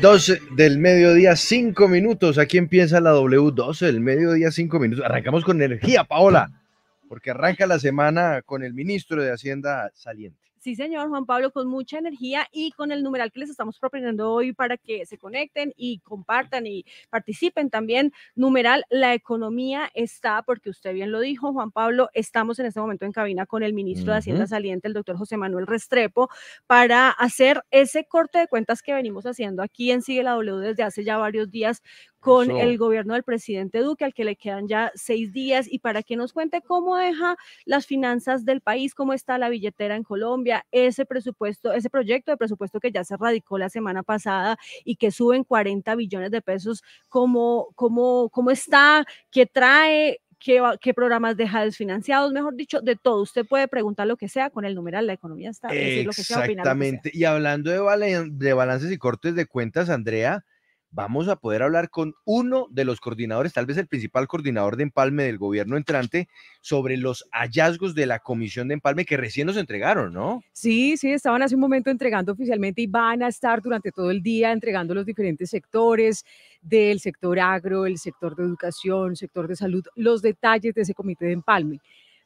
12 del mediodía, 5 minutos. Aquí empieza la W12 del mediodía, 5 minutos. Arrancamos con energía, Paola, porque arranca la semana con el ministro de Hacienda saliente. Sí, señor Juan Pablo, con mucha energía y con el numeral que les estamos proponiendo hoy para que se conecten y compartan y participen también. Numeral, la economía está, porque usted bien lo dijo, Juan Pablo, estamos en este momento en cabina con el ministro de Hacienda saliente, el doctor José Manuel Restrepo, para hacer ese corte de cuentas que venimos haciendo aquí en Sigue la W desde hace ya varios días con el gobierno del presidente Duque, al que le quedan ya seis días, y para que nos cuente cómo deja las finanzas del país, cómo está la billetera en Colombia, ese presupuesto, ese proyecto de presupuesto que ya se radicó la semana pasada y que suben 40 billones de pesos, cómo, cómo, cómo está, qué trae, Qué, programas deja desfinanciados, mejor dicho, de todo. Usted puede preguntar lo que sea con el numeral, la economía está. lo que sea, Exactamente. Y hablando de, de balances y cortes de cuentas, Andrea, vamos a poder hablar con uno de los coordinadores, tal vez el principal coordinador de empalme del gobierno entrante, sobre los hallazgos de la comisión de empalme que recién nos entregaron, ¿no? Sí, sí, estaban hace un momento entregando oficialmente y van a estar durante todo el día entregando los diferentes sectores del sector agro, el sector de educación, sector de salud, los detalles de ese comité de empalme.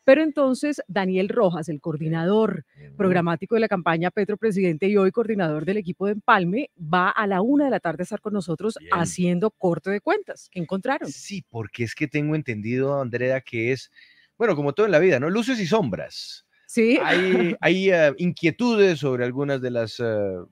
Pero entonces Daniel Rojas, el coordinador programático de la campaña Petro Presidente y hoy coordinador del equipo de Empalme, va a la una de la tarde a estar con nosotros haciendo corte de cuentas. ¿Qué encontraron? Sí, porque es que tengo entendido, Andrea, que es, bueno, como todo en la vida, ¿no? Luces y sombras. Sí. Hay, eh, inquietudes sobre algunas de las, eh,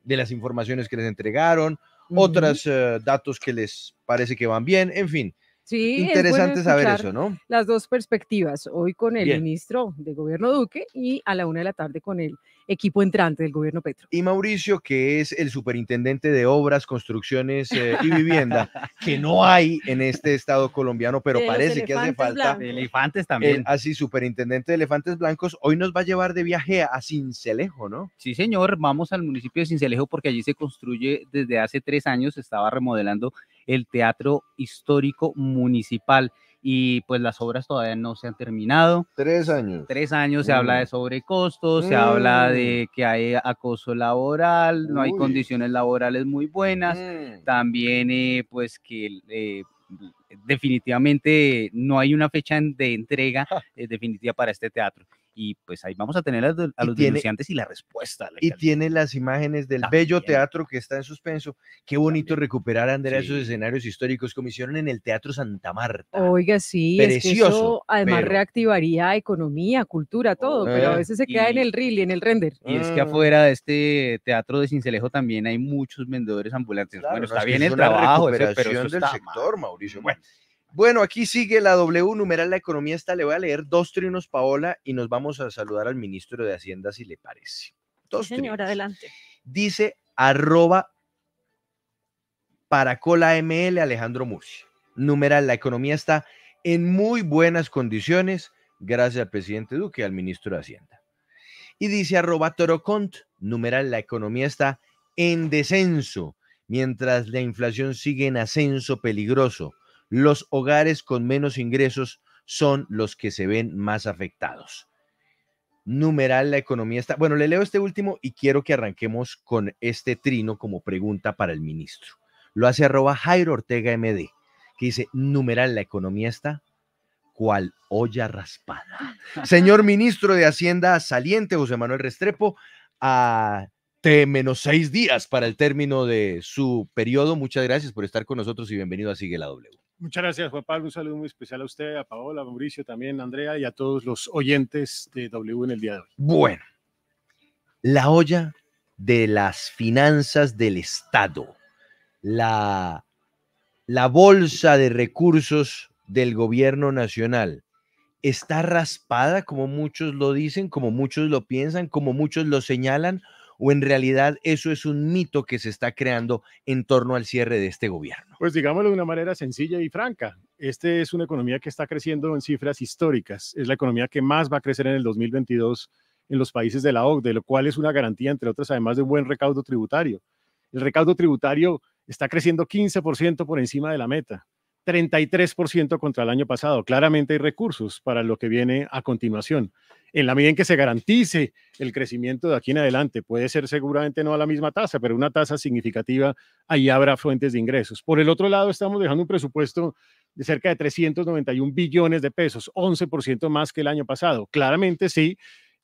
de las informaciones que les entregaron, otras eh, datos que les parece que van bien, en fin. Sí, interesante saber eso, ¿no? Las dos perspectivas, hoy con el ministro de gobierno Duque y a la una de la tarde con el equipo entrante del gobierno Petro. Y Mauricio, que es el superintendente de obras, construcciones eh, y vivienda, que no hay en este estado colombiano, pero parece que hace falta. elefantes también. así, superintendente de elefantes blancos, hoy nos va a llevar de viaje a Cincelejo, ¿no? Sí, señor, vamos al municipio de Cincelejo porque allí se construye desde hace tres años, estaba remodelando el Teatro Histórico Municipal y pues las obras todavía no se han terminado. Tres años. Tres años, se mm. habla de sobrecostos, se habla mm. de que hay acoso laboral, no hay condiciones laborales muy buenas, mm. también eh, pues que... Eh, definitivamente no hay una fecha de entrega eh, definitiva para este teatro y pues ahí vamos a tener a, los denunciantes y la respuesta. y tiene las imágenes del bello teatro que está en suspenso. Qué bonito recuperar, Andrea, esos escenarios históricos como hicieron en el Teatro Santa Marta. Oiga, sí, es que eso además reactivaría economía, cultura, todo, pero a ah, veces se queda en el reel y en el render. Y es que ah. afuera de este teatro de Cincelejo también hay muchos vendedores ambulantes. bueno, está bien el trabajo, pero eso del sector, Mauricio. Bueno, bueno, aquí sigue la W numeral la economía está. Le voy a leer dos trinos, Paola, y nos vamos a saludar al ministro de Hacienda si le parece. Dos señor, adelante. Dice arroba cola ML Alejandro Murcia. Numeral la economía está en muy buenas condiciones gracias al presidente Duque y al ministro de Hacienda. Y dice arroba torocont, numeral la economía está en descenso, mientras la inflación sigue en ascenso peligroso los hogares con menos ingresos son los que se ven más afectados. Numeral, la economía está... Bueno, le leo este último y quiero que arranquemos con este trino como pregunta para el ministro. Lo hace arroba Jairo Ortega MD, que dice, numeral, la economía está cual olla raspada. Señor ministro de Hacienda saliente, José Manuel Restrepo, a menos seis días para el término de su periodo. Muchas gracias por estar con nosotros y bienvenido a Sigue la W. Muchas gracias, Juan Pablo. Un saludo muy especial a usted, a Paola, a Mauricio, también a Andrea y a todos los oyentes de W en el día de hoy. Bueno, la olla de las finanzas del Estado, la, la bolsa de recursos del gobierno nacional, está raspada, como muchos lo dicen, como muchos lo piensan, como muchos lo señalan, o en realidad eso es un mito que se está creando en torno al cierre de este gobierno? Pues digámoslo de una manera sencilla y franca. Esta es una economía que está creciendo en cifras históricas. Es la economía que más va a crecer en el 2022 en los países de la OCDE, lo cual es una garantía, entre otras, además de buen recaudo tributario. El recaudo tributario está creciendo 15% por encima de la meta. 33% contra el año pasado. Claramente hay recursos para lo que viene a continuación. En la medida en que se garantice el crecimiento de aquí en adelante, puede ser seguramente no a la misma tasa, pero una tasa significativa, ahí habrá fuentes de ingresos. Por el otro lado, estamos dejando un presupuesto de cerca de 391 billones de pesos, 11% más que el año pasado. Claramente sí,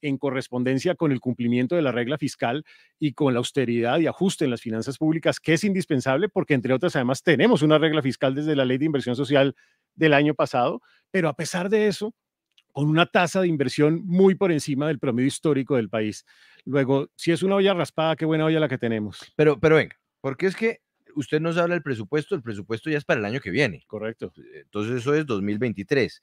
en correspondencia con el cumplimiento de la regla fiscal y con la austeridad y ajuste en las finanzas públicas, que es indispensable porque, entre otras, además tenemos una regla fiscal desde la ley de inversión social del año pasado, pero a pesar de eso, con una tasa de inversión muy por encima del promedio histórico del país. Luego, si es una olla raspada, qué buena olla la que tenemos. Pero, pero venga, porque es que usted nos habla del presupuesto, el presupuesto ya es para el año que viene. Correcto. Entonces eso es 2023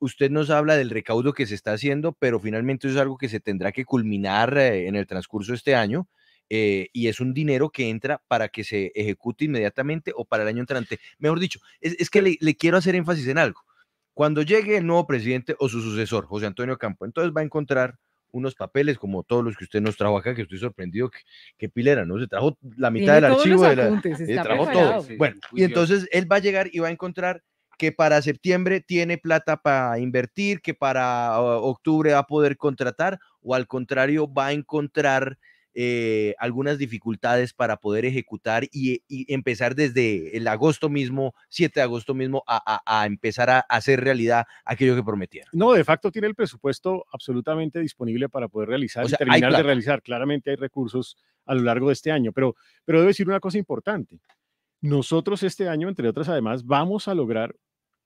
usted nos habla del recaudo que se está haciendo, pero finalmente eso es algo que se tendrá que culminar eh, en el transcurso de este año. Eh, y es un dinero que entra para que se ejecute inmediatamente o para el año entrante. Mejor dicho, es, que le, quiero hacer énfasis en algo. Cuando llegue el nuevo presidente o su sucesor, José Antonio Campo, entonces va a encontrar unos papeles como todos los que usted nos trajo acá, que estoy sorprendido que, que pilera, ¿no? Se trajo la mitad del archivo. se trajo todo. Bueno, y entonces él va a llegar y va a encontrar que para septiembre tiene plata para invertir, que para octubre va a poder contratar o al contrario va a encontrar eh, algunas dificultades para poder ejecutar y, empezar desde el agosto mismo, 7 de agosto mismo, a, empezar a hacer realidad aquello que prometieron. No, de facto tiene el presupuesto absolutamente disponible para poder realizar y terminar de realizar. Claramente hay recursos a lo largo de este año, pero, pero debo decir una cosa importante. Nosotros este año, entre otras, además, vamos a lograr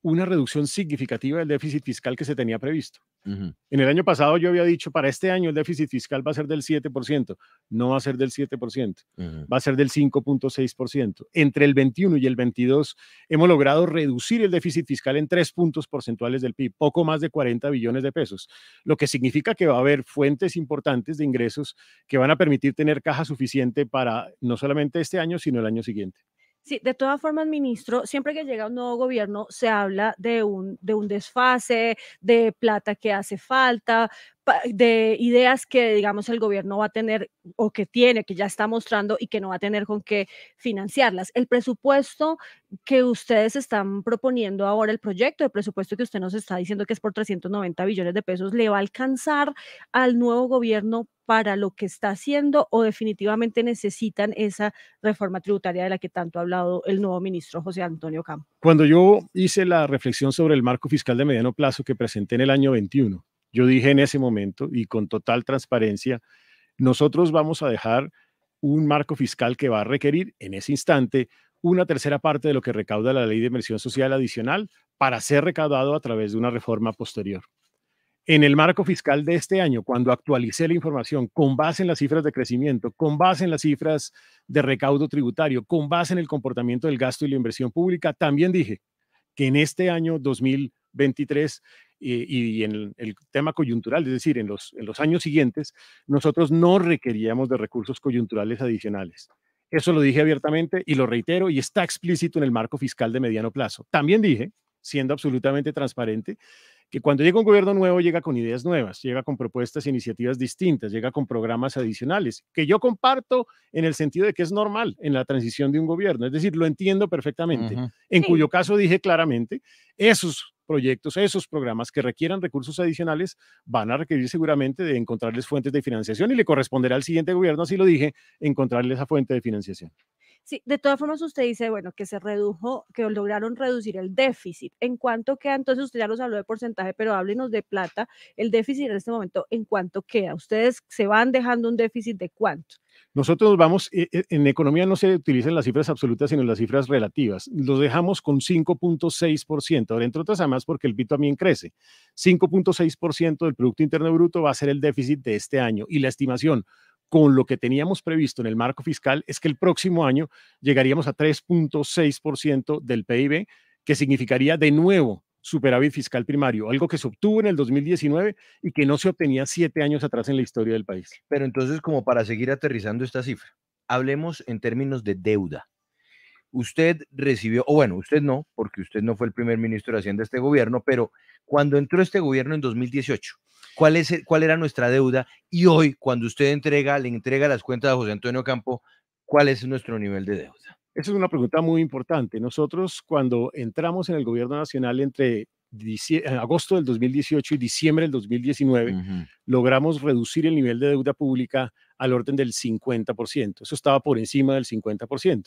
una reducción significativa del déficit fiscal que se tenía previsto. En el año pasado yo había dicho, para este año el déficit fiscal va a ser del 7%, no va a ser del 7%, va a ser del 5.6%. Entre el 21 y el 22 hemos logrado reducir el déficit fiscal en tres puntos porcentuales del PIB, poco más de 40 billones de pesos, lo que significa que va a haber fuentes importantes de ingresos que van a permitir tener caja suficiente para no solamente este año, sino el año siguiente. Sí, de todas formas, ministro, siempre que llega un nuevo gobierno se habla de un, de un desfase, de plata que hace falta, de ideas que, digamos, el gobierno va a tener o que tiene, que ya está mostrando y que no va a tener con qué financiarlas. El presupuesto que ustedes están proponiendo ahora, el proyecto de presupuesto que usted nos está diciendo que es por 390 billones de pesos, ¿le va a alcanzar al nuevo gobierno para lo que está haciendo o definitivamente necesitan esa reforma tributaria de la que tanto ha hablado el nuevo ministro José Antonio Campo? Cuando yo hice la reflexión sobre el marco fiscal de mediano plazo que presenté en el año 21, yo dije en ese momento y con total transparencia, nosotros vamos a dejar un marco fiscal que va a requerir en ese instante una tercera parte de lo que recauda la ley de inversión social adicional para ser recaudado a través de una reforma posterior. En el marco fiscal de este año, cuando actualicé la información con base en las cifras de crecimiento, con base en las cifras de recaudo tributario, con base en el comportamiento del gasto y la inversión pública, también dije que en este año 2023 y, en el tema coyuntural, es decir, en los, en los años siguientes, nosotros no requeríamos de recursos coyunturales adicionales. Eso lo dije abiertamente y lo reitero y está explícito en el marco fiscal de mediano plazo. También dije, siendo absolutamente transparente, que cuando llega un gobierno nuevo llega con ideas nuevas, llega con propuestas e iniciativas distintas, llega con programas adicionales, que yo comparto en el sentido de que es normal en la transición de un gobierno, es decir, lo entiendo perfectamente, en cuyo caso dije claramente, esos proyectos, esos programas que requieran recursos adicionales van a requerir seguramente de encontrarles fuentes de financiación y le corresponderá al siguiente gobierno, así lo dije, encontrarles esa fuente de financiación. Sí, de todas formas usted dice, bueno, que se redujo, que lograron reducir el déficit. ¿En cuánto queda? Entonces usted ya nos habló de porcentaje, pero háblenos de plata. El déficit en este momento, ¿en cuánto queda? ¿Ustedes se van dejando un déficit de cuánto? Nosotros vamos, eh, eh, en economía no se utilizan las cifras absolutas, sino las cifras relativas. Los dejamos con 5.6%, ahora entre otras además porque el PIB también crece. 5.6% del Producto Interno Bruto va a ser el déficit de este año y la estimación con lo que teníamos previsto en el marco fiscal es que el próximo año llegaríamos a 3.6% del PIB, que significaría de nuevo superávit fiscal primario, algo que se obtuvo en el 2019 y que no se obtenía siete años atrás en la historia del país. Pero entonces, como para seguir aterrizando esta cifra, hablemos en términos de deuda. Usted recibió, o bueno, usted no, porque usted no fue el primer ministro de Hacienda de este gobierno, pero cuando entró este gobierno en 2018, ¿cuál, es, cuál era nuestra deuda? Y hoy, cuando usted entrega, le entrega las cuentas a José Antonio Campo, ¿cuál es nuestro nivel de deuda? Esa es una pregunta muy importante. Nosotros cuando entramos en el gobierno nacional entre eh, agosto del 2018 y diciembre del 2019, logramos reducir el nivel de deuda pública al orden del 50%. Eso estaba por encima del 50%.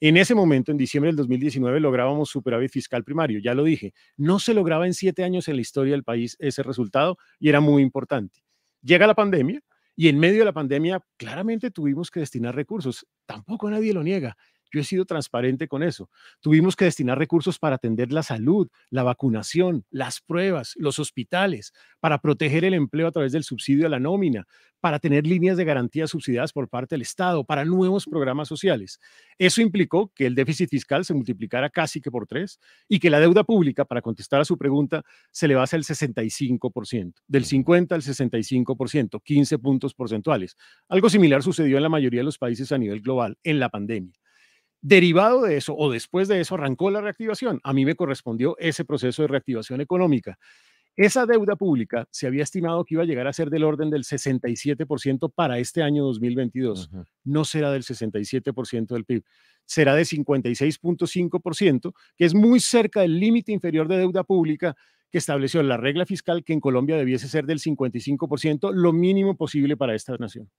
En ese momento, en diciembre del 2019, lográbamos superávit fiscal primario, ya lo dije. No se lograba en siete años en la historia del país ese resultado y era muy importante. Llega la pandemia y en medio de la pandemia claramente tuvimos que destinar recursos. Tampoco nadie lo niega. Yo he sido transparente con eso. Tuvimos que destinar recursos para atender la salud, la vacunación, las pruebas, los hospitales, para proteger el empleo a través del subsidio a la nómina, para tener líneas de garantía subsidiadas por parte del Estado, para nuevos programas sociales. Eso implicó que el déficit fiscal se multiplicara casi que por tres y que la deuda pública, para contestar a su pregunta, se le basa el 65%, del 50 al 65%, 15 puntos porcentuales. Algo similar sucedió en la mayoría de los países a nivel global en la pandemia. Derivado de eso o después de eso arrancó la reactivación. A mí me correspondió ese proceso de reactivación económica. Esa deuda pública se había estimado que iba a llegar a ser del orden del 67% para este año 2022. No será del 67% del PIB, será de 56.5%, que es muy cerca del límite inferior de deuda pública que estableció la regla fiscal que en Colombia debiese ser del 55%, lo mínimo posible para esta nación.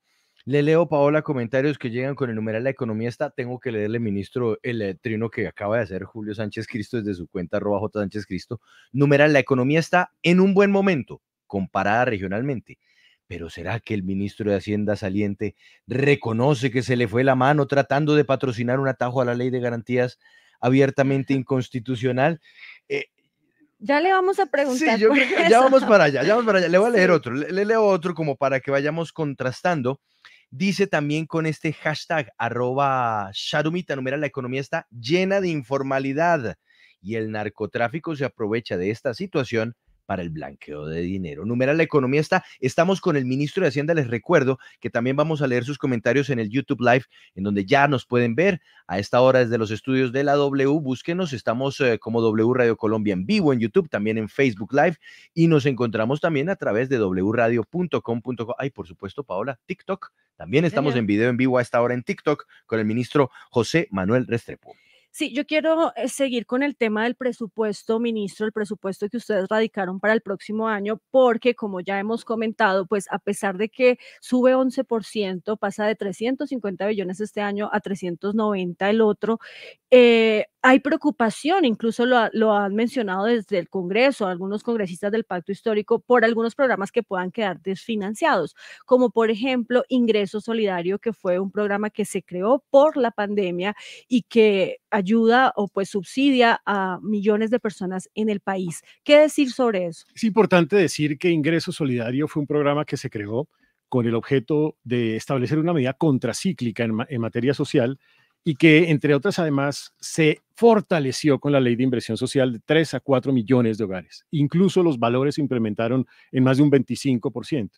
Le leo, Paola, comentarios que llegan con el numeral La economía está. Tengo que leerle, ministro, el eh, trino que acaba de hacer Julio Sánchez Cristo desde su cuenta arroba J. Sánchez Cristo. Numeral La economía está en un buen momento, comparada regionalmente. Pero ¿será que el ministro de Hacienda saliente reconoce que se le fue la mano tratando de patrocinar un atajo a la ley de garantías abiertamente inconstitucional? Eh, ya le vamos a preguntar. ya vamos para allá, ya vamos para allá. Le voy a leer otro, le, leo otro como para que vayamos contrastando Dice también con este hashtag arroba Sharumita, numera, la economía está llena de informalidad y el narcotráfico se aprovecha de esta situación para el blanqueo de dinero. Numeral La Economía está, estamos con el ministro de Hacienda, les recuerdo que también vamos a leer sus comentarios en el YouTube Live, en donde ya nos pueden ver a esta hora desde los estudios de la W, búsquenos, estamos eh, como W Radio Colombia en vivo en YouTube, también en Facebook Live y nos encontramos también a través de wradio.com.co. Ay, por supuesto, Paola, TikTok. También estamos en video en vivo a esta hora en TikTok con el ministro José Manuel Restrepo. Sí, yo quiero eh, seguir con el tema del presupuesto, ministro, el presupuesto que ustedes radicaron para el próximo año, porque como ya hemos comentado, pues a pesar de que sube 11%, pasa de 350 billones este año a 390 el otro, eh, hay preocupación, incluso lo, lo, han mencionado desde el Congreso, algunos congresistas del Pacto Histórico, por algunos programas que puedan quedar desfinanciados, como por ejemplo Ingreso Solidario, que fue un programa que se creó por la pandemia y que ayuda o pues subsidia a millones de personas en el país. ¿Qué decir sobre eso? Es importante decir que Ingreso Solidario fue un programa que se creó con el objeto de establecer una medida contracíclica en, materia social y que, entre otras, además, se fortaleció con la ley de inversión social de 3 a 4 millones de hogares. Incluso los valores se implementaron en más de un 25%.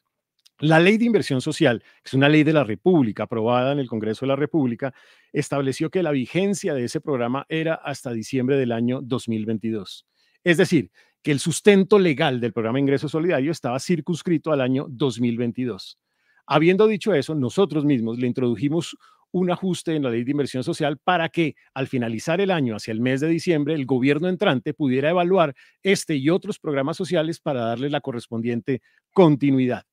La ley de inversión social, que es una ley de la República aprobada en el Congreso de la República, estableció que la vigencia de ese programa era hasta diciembre del año 2022. Es decir, que el sustento legal del programa Ingreso Solidario estaba circunscrito al año 2022. Habiendo dicho eso, nosotros mismos le introdujimos un ajuste en la ley de inversión social para que al finalizar el año, hacia el mes de diciembre, el gobierno entrante pudiera evaluar este y otros programas sociales para darle la correspondiente continuidad.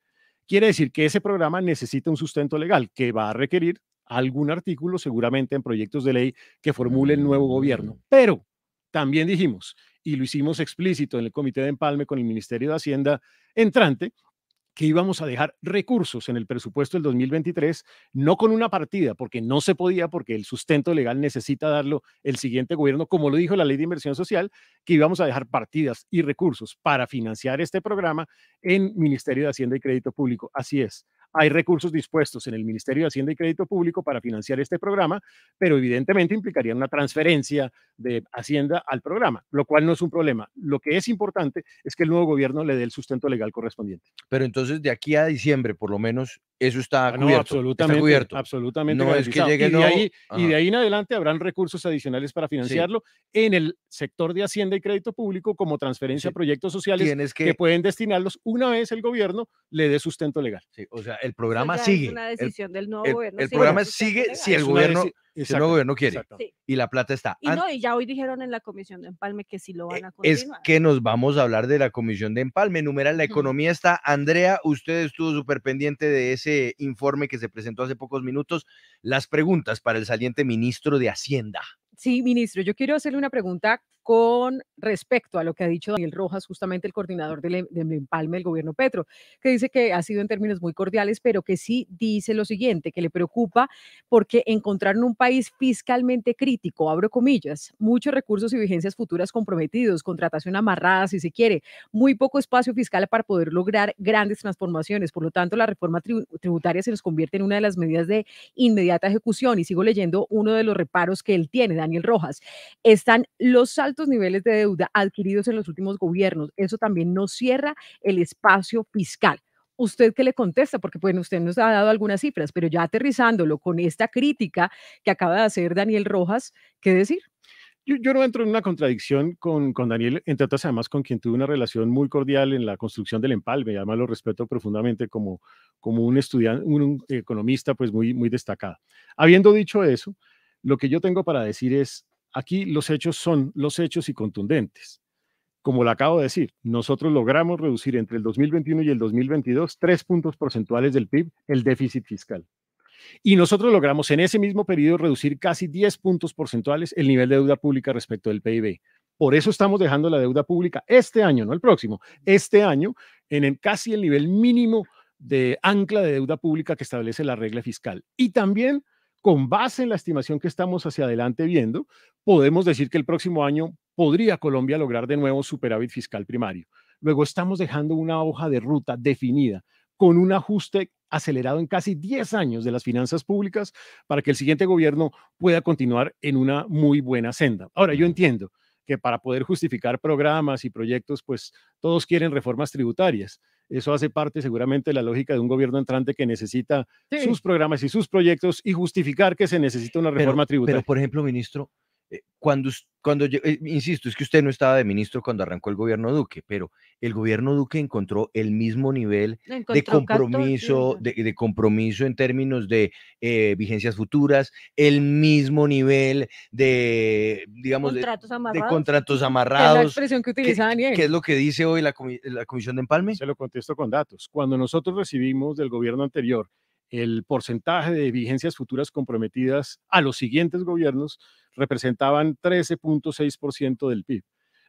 Quiere decir que ese programa necesita un sustento legal que va a requerir algún artículo, seguramente en proyectos de ley que formule el nuevo gobierno. Mm. Pero también dijimos, y lo hicimos explícito en el comité de empalme con el Ministerio de Hacienda entrante, que íbamos a dejar recursos en el presupuesto del 2023, no con una partida, porque no se podía, porque el sustento legal necesita darlo el siguiente gobierno, como lo dijo la ley de inversión social, que íbamos a dejar partidas y recursos para financiar este programa en Ministerio de Hacienda y Crédito Público. Así es hay recursos dispuestos en el Ministerio de Hacienda y Crédito Público para financiar este programa, pero evidentemente implicaría una transferencia de Hacienda al programa, lo cual no es un problema. Lo que es importante es que el nuevo gobierno le dé el sustento legal correspondiente. Pero entonces, de aquí a diciembre, por lo menos, eso está ah, cubierto. absolutamente, No es que llegue, y, de ahí, en adelante habrán recursos adicionales para financiarlo en el sector de Hacienda y Crédito Público como transferencia a proyectos sociales que, pueden destinarlos una vez el gobierno le dé sustento legal. o sea, el programa sigue. Es una decisión el, del nuevo gobierno. El, programa sigue si el gobierno Exacto, el gobierno quiere. Y la plata está. Y ah, no, y ya hoy dijeron en la comisión de empalme que sí lo van eh, a continuar. Es que nos vamos a hablar de la comisión de empalme. Numeral, la economía está. Andrea, usted estuvo súper pendiente de ese informe que se presentó hace pocos minutos. Las preguntas para el saliente ministro de Hacienda. Sí, ministro, yo quiero hacerle una pregunta con respecto a lo que ha dicho Daniel Rojas, justamente el coordinador em, del, empalme del gobierno Petro, que dice que ha sido en términos muy cordiales, pero que sí dice lo siguiente, que le preocupa porque encontraron un país fiscalmente crítico, abro comillas, muchos recursos y vigencias futuras comprometidos, contratación amarrada si se quiere, muy poco espacio fiscal para poder lograr grandes transformaciones. Por lo tanto, la reforma tributaria se nos convierte en una de las medidas de inmediata ejecución. Y sigo leyendo uno de los reparos que él tiene, Daniel Rojas. Están los saltos niveles de deuda adquiridos en los últimos gobiernos. Eso también no cierra el espacio fiscal. ¿Usted qué le contesta? Porque bueno, usted nos ha dado algunas cifras, pero ya aterrizándolo con esta crítica que acaba de hacer Daniel Rojas, ¿qué decir? Yo, yo, no entro en una contradicción con, con, Daniel, entre otras además con quien tuve una relación muy cordial en la construcción del empalme, además lo respeto profundamente como, como un estudiante, un economista pues muy, muy destacado. Habiendo dicho eso, lo que yo tengo para decir es, Aquí los hechos son los hechos y contundentes. Como le acabo de decir, nosotros logramos reducir entre el 2021 y el 2022 tres puntos porcentuales del PIB el déficit fiscal. Y nosotros logramos en ese mismo periodo reducir casi 10 puntos porcentuales el nivel de deuda pública respecto del PIB. Por eso estamos dejando la deuda pública este año, no el próximo, este año en casi el nivel mínimo de ancla de deuda pública que establece la regla fiscal. Y también con base en la estimación que estamos hacia adelante viendo, podemos decir que el próximo año podría Colombia lograr de nuevo superávit fiscal primario. Luego estamos dejando una hoja de ruta definida con un ajuste acelerado en casi 10 años de las finanzas públicas para que el siguiente gobierno pueda continuar en una muy buena senda. Ahora, yo entiendo que para poder justificar programas y proyectos, pues todos quieren reformas tributarias, eso hace parte seguramente de la lógica de un gobierno entrante que necesita sus programas y sus proyectos y justificar que se necesita una reforma tributaria. Pero, por ejemplo, ministro, eh, cuando, cuando eh, insisto, es que usted no estaba de ministro cuando arrancó el gobierno Duque, pero el gobierno Duque encontró el mismo nivel de compromiso, de, compromiso en términos de eh, vigencias futuras, el mismo nivel de, digamos, contratos de, amarrados. contratos amarrados. Es la expresión que utiliza Daniel. ¿Qué es lo que dice hoy la, la Comisión de Empalme? Se lo contesto con datos. Cuando nosotros recibimos del gobierno anterior el porcentaje de vigencias futuras comprometidas a los siguientes gobiernos, representaban 13.6% del PIB.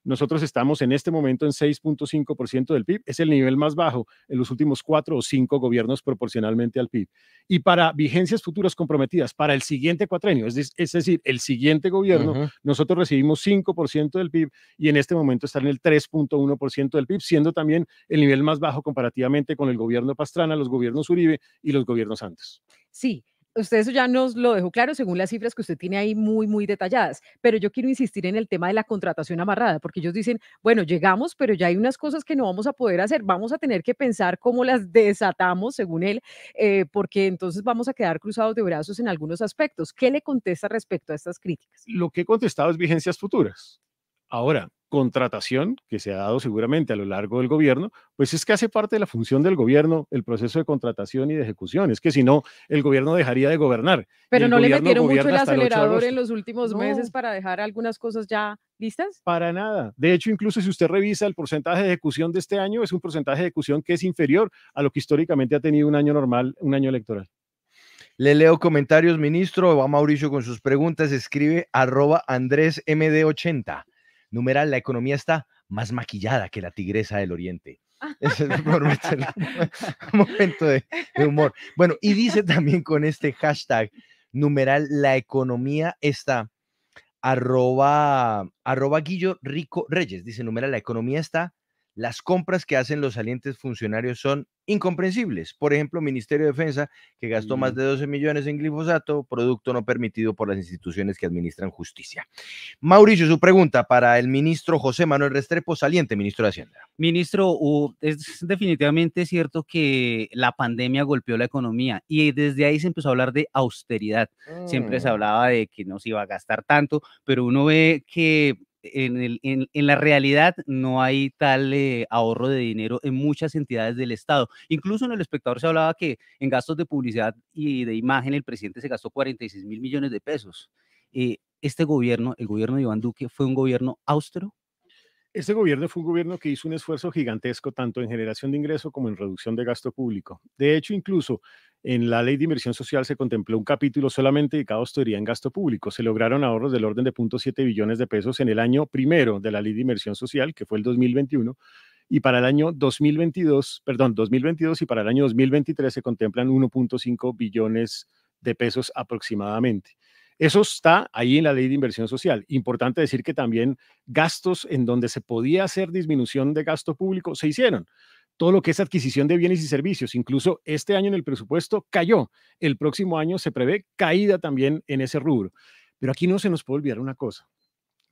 Nosotros estamos en este momento en 6.5% del PIB. Es el nivel más bajo en los últimos cuatro o cinco gobiernos proporcionalmente al PIB. Y para vigencias futuras comprometidas, para el siguiente cuatrenio, es, decir, el siguiente gobierno, nosotros recibimos 5% del PIB y en este momento está en el 3.1% del PIB, siendo también el nivel más bajo comparativamente con el gobierno Pastrana, los gobiernos Uribe y los gobiernos antes. Sí, usted eso ya nos lo dejó claro según las cifras que usted tiene ahí muy, muy detalladas, pero yo quiero insistir en el tema de la contratación amarrada, porque ellos dicen, bueno, llegamos, pero ya hay unas cosas que no vamos a poder hacer, vamos a tener que pensar cómo las desatamos, según él, eh, porque entonces vamos a quedar cruzados de brazos en algunos aspectos. ¿Qué le contesta respecto a estas críticas? Lo que he contestado es vigencias futuras. Ahora, contratación que se ha dado seguramente a lo largo del gobierno, pues es que hace parte de la función del gobierno el proceso de contratación y de ejecución. Es que si no, el gobierno dejaría de gobernar. Pero no le metieron mucho el acelerador en los últimos meses para dejar algunas cosas ya listas. Para nada. De hecho, incluso si usted revisa el porcentaje de ejecución de este año, es un porcentaje de ejecución que es inferior a lo que históricamente ha tenido un año normal, un año electoral. Le leo comentarios, ministro. Va Mauricio con sus preguntas. Escribe arroba Andrés MD80. Numeral, la economía está más maquillada que la tigresa del Oriente. Es el momento de, humor. Bueno, y dice también con este hashtag, numeral, la economía está, arroba, arroba Guillo Rico Reyes, dice numeral, la economía está las compras que hacen los salientes funcionarios son incomprensibles. Por ejemplo, Ministerio de Defensa, que gastó más de 12 millones en glifosato, producto no permitido por las instituciones que administran justicia. Mauricio, su pregunta para el ministro José Manuel Restrepo, saliente ministro de Hacienda. Ministro, es definitivamente cierto que la pandemia golpeó la economía y desde ahí se empezó a hablar de austeridad. Siempre se mm. hablaba de que no se iba a gastar tanto, pero uno ve que en, la realidad no hay tal eh, ahorro de dinero en muchas entidades del Estado. Incluso en el espectador se hablaba que en gastos de publicidad y de imagen el presidente se gastó 46 mil millones de pesos. Eh, este gobierno, el gobierno de Iván Duque, fue un gobierno austero, este gobierno fue un gobierno que hizo un esfuerzo gigantesco tanto en generación de ingreso como en reducción de gasto público. De hecho, incluso en la ley de inversión social se contempló un capítulo solamente dedicado a teoría en gasto público. Se lograron ahorros del orden de 0.7 billones de pesos en el año primero de la ley de inversión social, que fue el 2021, y para el año 2022, perdón, 2022 y para el año 2023 se contemplan 1.5 billones de pesos aproximadamente. Eso está ahí en la ley de inversión social. Importante decir que también gastos en donde se podía hacer disminución de gasto público se hicieron. Todo lo que es adquisición de bienes y servicios, incluso este año en el presupuesto cayó. El próximo año se prevé caída también en ese rubro. Pero aquí no se nos puede olvidar una cosa.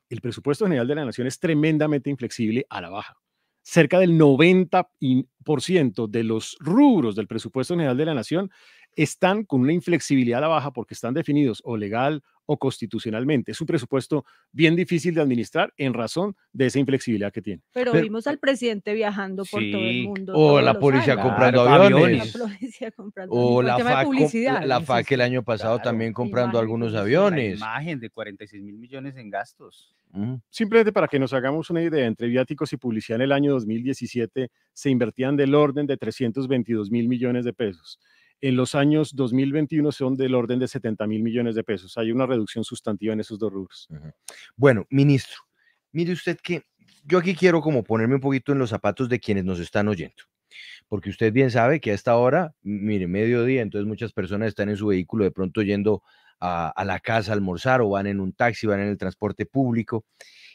El presupuesto general de la nación es tremendamente inflexible a la baja cerca del 90% de los rubros del presupuesto general de la nación están con una inflexibilidad a la baja porque están definidos o legal o constitucionalmente. Es un presupuesto bien difícil de administrar en razón de esa inflexibilidad que tiene. Pero, vimos al presidente viajando por todo el mundo. O la policía, comprando aviones. O la, FAC, el año pasado también comprando algunos aviones. imagen de 46 mil millones en gastos. Mm. Simplemente para que nos hagamos una idea, entre viáticos y publicidad en el año 2017 se invertían del orden de 322 mil millones de pesos en los años 2021 son del orden de 70 mil millones de pesos. Hay una reducción sustantiva en esos dos rubros. Bueno, ministro, mire usted que yo aquí quiero como ponerme un poquito en los zapatos de quienes nos están oyendo. Porque usted bien sabe que a esta hora, mire, mediodía, entonces muchas personas están en su vehículo de pronto yendo a, a la casa a almorzar o van en un taxi, van en el transporte público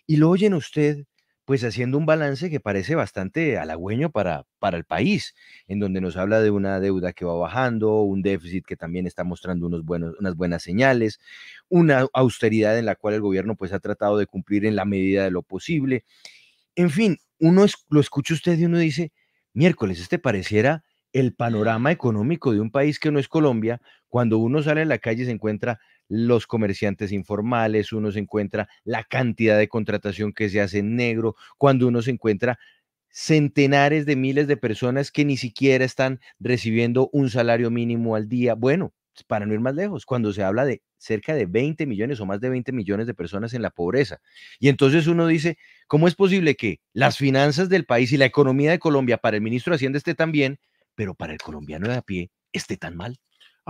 y lo oyen usted pues haciendo un balance que parece bastante halagüeño para, para el país, en donde nos habla de una deuda que va bajando, un déficit que también está mostrando unos buenos, unas buenas señales, una austeridad en la cual el gobierno pues ha tratado de cumplir en la medida de lo posible. En fin, uno lo escucha usted y uno dice, miércoles, este pareciera el panorama económico de un país que no es Colombia, cuando uno sale a la calle se encuentra los comerciantes informales, uno se encuentra la cantidad de contratación que se hace en negro, cuando uno se encuentra centenares de miles de personas que ni siquiera están recibiendo un salario mínimo al día. Bueno, para no ir más lejos, cuando se habla de cerca de 20 millones o más de 20 millones de personas en la pobreza. Y entonces uno dice, ¿cómo es posible que las finanzas del país y la economía de Colombia para el ministro de Hacienda esté tan bien, pero para el colombiano de a pie esté tan mal?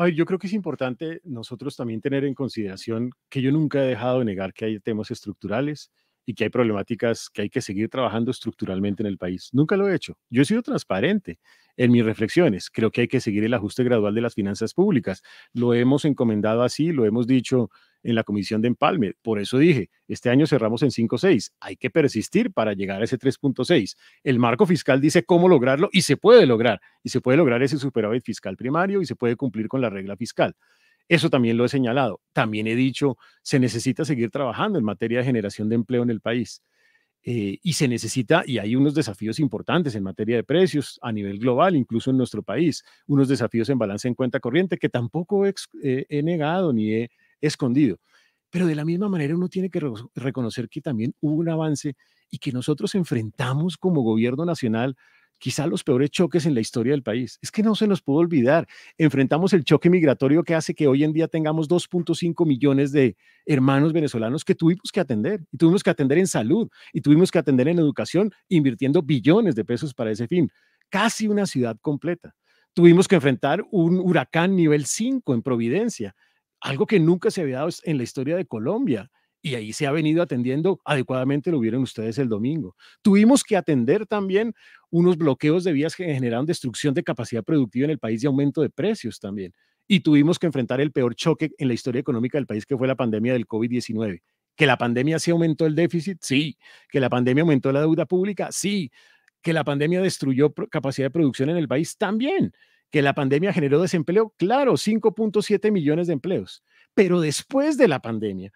A ver, yo creo que es importante nosotros también tener en consideración que yo nunca he dejado de negar que hay temas estructurales, y que hay problemáticas que hay que seguir trabajando estructuralmente en el país. Nunca lo he hecho. Yo he sido transparente en mis reflexiones. Creo que hay que seguir el ajuste gradual de las finanzas públicas. Lo hemos encomendado así, lo hemos dicho en la comisión de empalme. Por eso dije, este año cerramos en 5.6. Hay que persistir para llegar a ese 3.6. El marco fiscal dice cómo lograrlo y se puede lograr. Y se puede lograr ese superávit fiscal primario y se puede cumplir con la regla fiscal. Eso también lo he señalado. También he dicho, se necesita seguir trabajando en materia de generación de empleo en el país. Eh, y se necesita, y hay unos desafíos importantes en materia de precios a nivel global, incluso en nuestro país, unos desafíos en balance en cuenta corriente que tampoco he, eh, negado ni he escondido. Pero de la misma manera uno tiene que reconocer que también hubo un avance y que nosotros enfrentamos como gobierno nacional quizá los peores choques en la historia del país. Es que no se nos pudo olvidar. Enfrentamos el choque migratorio que hace que hoy en día tengamos 2.5 millones de hermanos venezolanos que tuvimos que atender. Y tuvimos que atender en salud y tuvimos que atender en educación, invirtiendo billones de pesos para ese fin. Casi una ciudad completa. Tuvimos que enfrentar un huracán nivel 5 en Providencia, algo que nunca se había dado en la historia de Colombia y ahí se ha venido atendiendo adecuadamente, lo vieron ustedes el domingo. Tuvimos que atender también unos bloqueos de vías que generaron destrucción de capacidad productiva en el país y aumento de precios también. Y tuvimos que enfrentar el peor choque en la historia económica del país, que fue la pandemia del COVID-19. ¿Que la pandemia sí aumentó el déficit? Sí. ¿Que la pandemia aumentó la deuda pública? Sí. ¿Que la pandemia destruyó capacidad de producción en el país? También. ¿Que la pandemia generó desempleo? Claro, 5.7 millones de empleos. Pero después de la pandemia,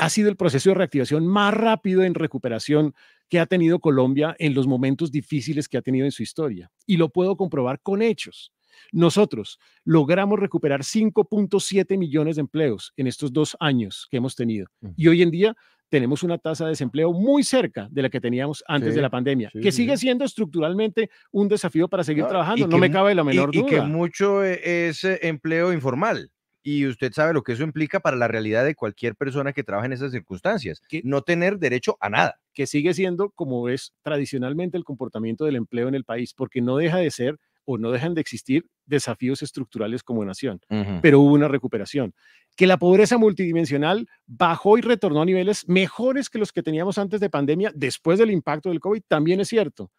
ha sido el proceso de reactivación más rápido en recuperación que ha tenido Colombia en los momentos difíciles que ha tenido en su historia. Y lo puedo comprobar con hechos. Nosotros logramos recuperar 5.7 millones de empleos en estos dos años que hemos tenido. Y hoy en día tenemos una tasa de desempleo muy cerca de la que teníamos antes de la pandemia, que sigue siendo estructuralmente un desafío para seguir trabajando, no me cabe la menor duda. Y que mucho e-, es empleo informal y usted sabe lo que eso implica para la realidad de cualquier persona que trabaja en esas circunstancias, que, no tener derecho a nada. Que sigue siendo como es tradicionalmente el comportamiento del empleo en el país, porque no deja de ser o no dejan de existir desafíos estructurales como nación, pero hubo una recuperación. Que la pobreza multidimensional bajó y retornó a niveles mejores que los que teníamos antes de pandemia, después del impacto del COVID, también es cierto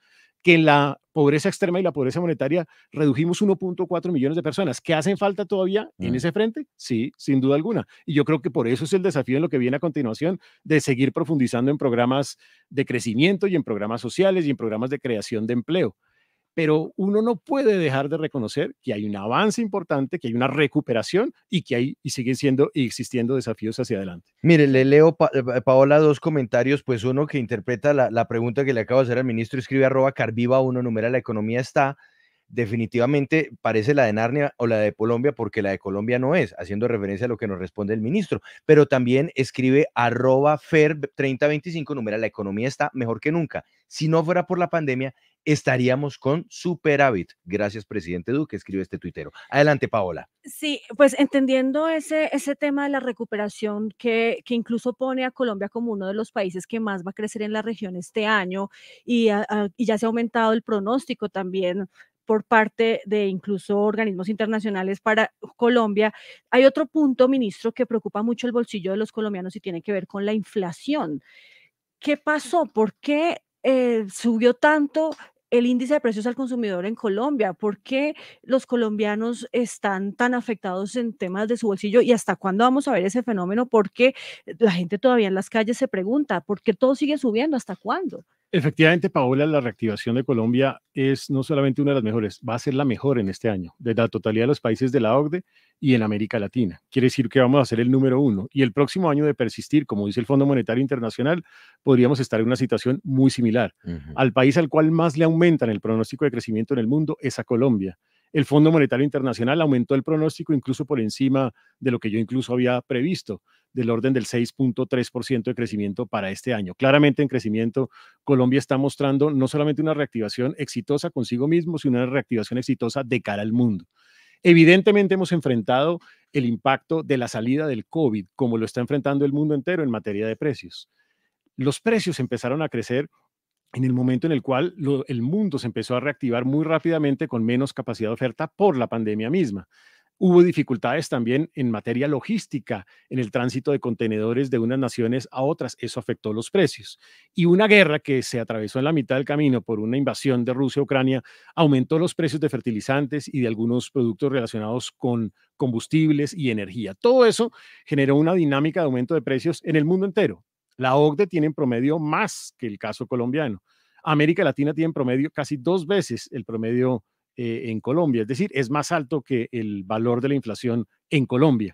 que en la pobreza extrema y la pobreza monetaria redujimos 1.4 millones de personas. ¿Qué hacen falta todavía en mm. ese frente? Sí, sin duda alguna. Y yo creo que por eso es el desafío en lo que viene a continuación, de seguir profundizando en programas de crecimiento y en programas sociales y en programas de creación de empleo pero uno no puede dejar de reconocer que hay un avance importante, que hay una recuperación y que hay y siguen siendo y existiendo desafíos hacia adelante. Mire, le leo, eh, eh, Paola, dos comentarios, pues uno que interpreta la, la, pregunta que le acabo de hacer al ministro, escribe arroba carviva uno, numera la economía está definitivamente parece la de Narnia o la de Colombia, porque la de Colombia no es, haciendo referencia a lo que nos responde el ministro, pero también escribe FER3025, número, la economía está mejor que nunca. Si no fuera por la pandemia, estaríamos con superávit. Gracias, presidente Duque, escribe este tuitero. Adelante, Paola. Sí, pues entendiendo ese, ese tema de la recuperación que, incluso pone a Colombia como uno de los países que más va a crecer en la región este año y ya se ha aumentado el pronóstico también por parte de incluso organismos internacionales para Colombia. Hay otro punto, ministro, que preocupa mucho el bolsillo de los colombianos y tiene que ver con la inflación. ¿Qué pasó? ¿Por qué eh, subió tanto el índice de precios al consumidor en Colombia? ¿Por qué los colombianos están tan afectados en temas de su bolsillo? ¿Y hasta cuándo vamos a ver ese fenómeno? Porque la gente todavía en las calles se pregunta, ¿por qué todo sigue subiendo? ¿Hasta cuándo? Efectivamente, Paola, la reactivación de Colombia es no solamente una de las mejores, va a ser la mejor en este año, de la totalidad de los países de la OCDE y en América Latina. Quiere decir que vamos a ser el número uno. Y el próximo año de persistir, como dice el Fondo Monetario Internacional, podríamos estar en una situación muy similar. Al país al cual más le aumentan el pronóstico de crecimiento en el mundo es a Colombia el Fondo Monetario Internacional aumentó el pronóstico incluso por encima de lo que yo incluso había previsto del orden del 6.3% de crecimiento para este año. Claramente en crecimiento, Colombia está mostrando no solamente una reactivación exitosa consigo mismo, sino una reactivación exitosa de cara al mundo. Evidentemente hemos enfrentado el impacto de la salida del COVID, como lo está enfrentando el mundo entero en materia de precios. Los precios empezaron a crecer en el momento en el cual el mundo se empezó a reactivar muy rápidamente con menos capacidad de oferta por la pandemia misma. Hubo dificultades también en materia logística, en el tránsito de contenedores de unas naciones a otras. Eso afectó los precios. Y una guerra que se atravesó en la mitad del camino por una invasión de Rusia Ucrania aumentó los precios de fertilizantes y de algunos productos relacionados con combustibles y energía. Todo eso generó una dinámica de aumento de precios en el mundo entero. La OCDE tiene en promedio más que el caso colombiano. América Latina tiene en promedio casi dos veces el promedio eh, en Colombia, es decir, es más alto que el valor de la inflación en Colombia.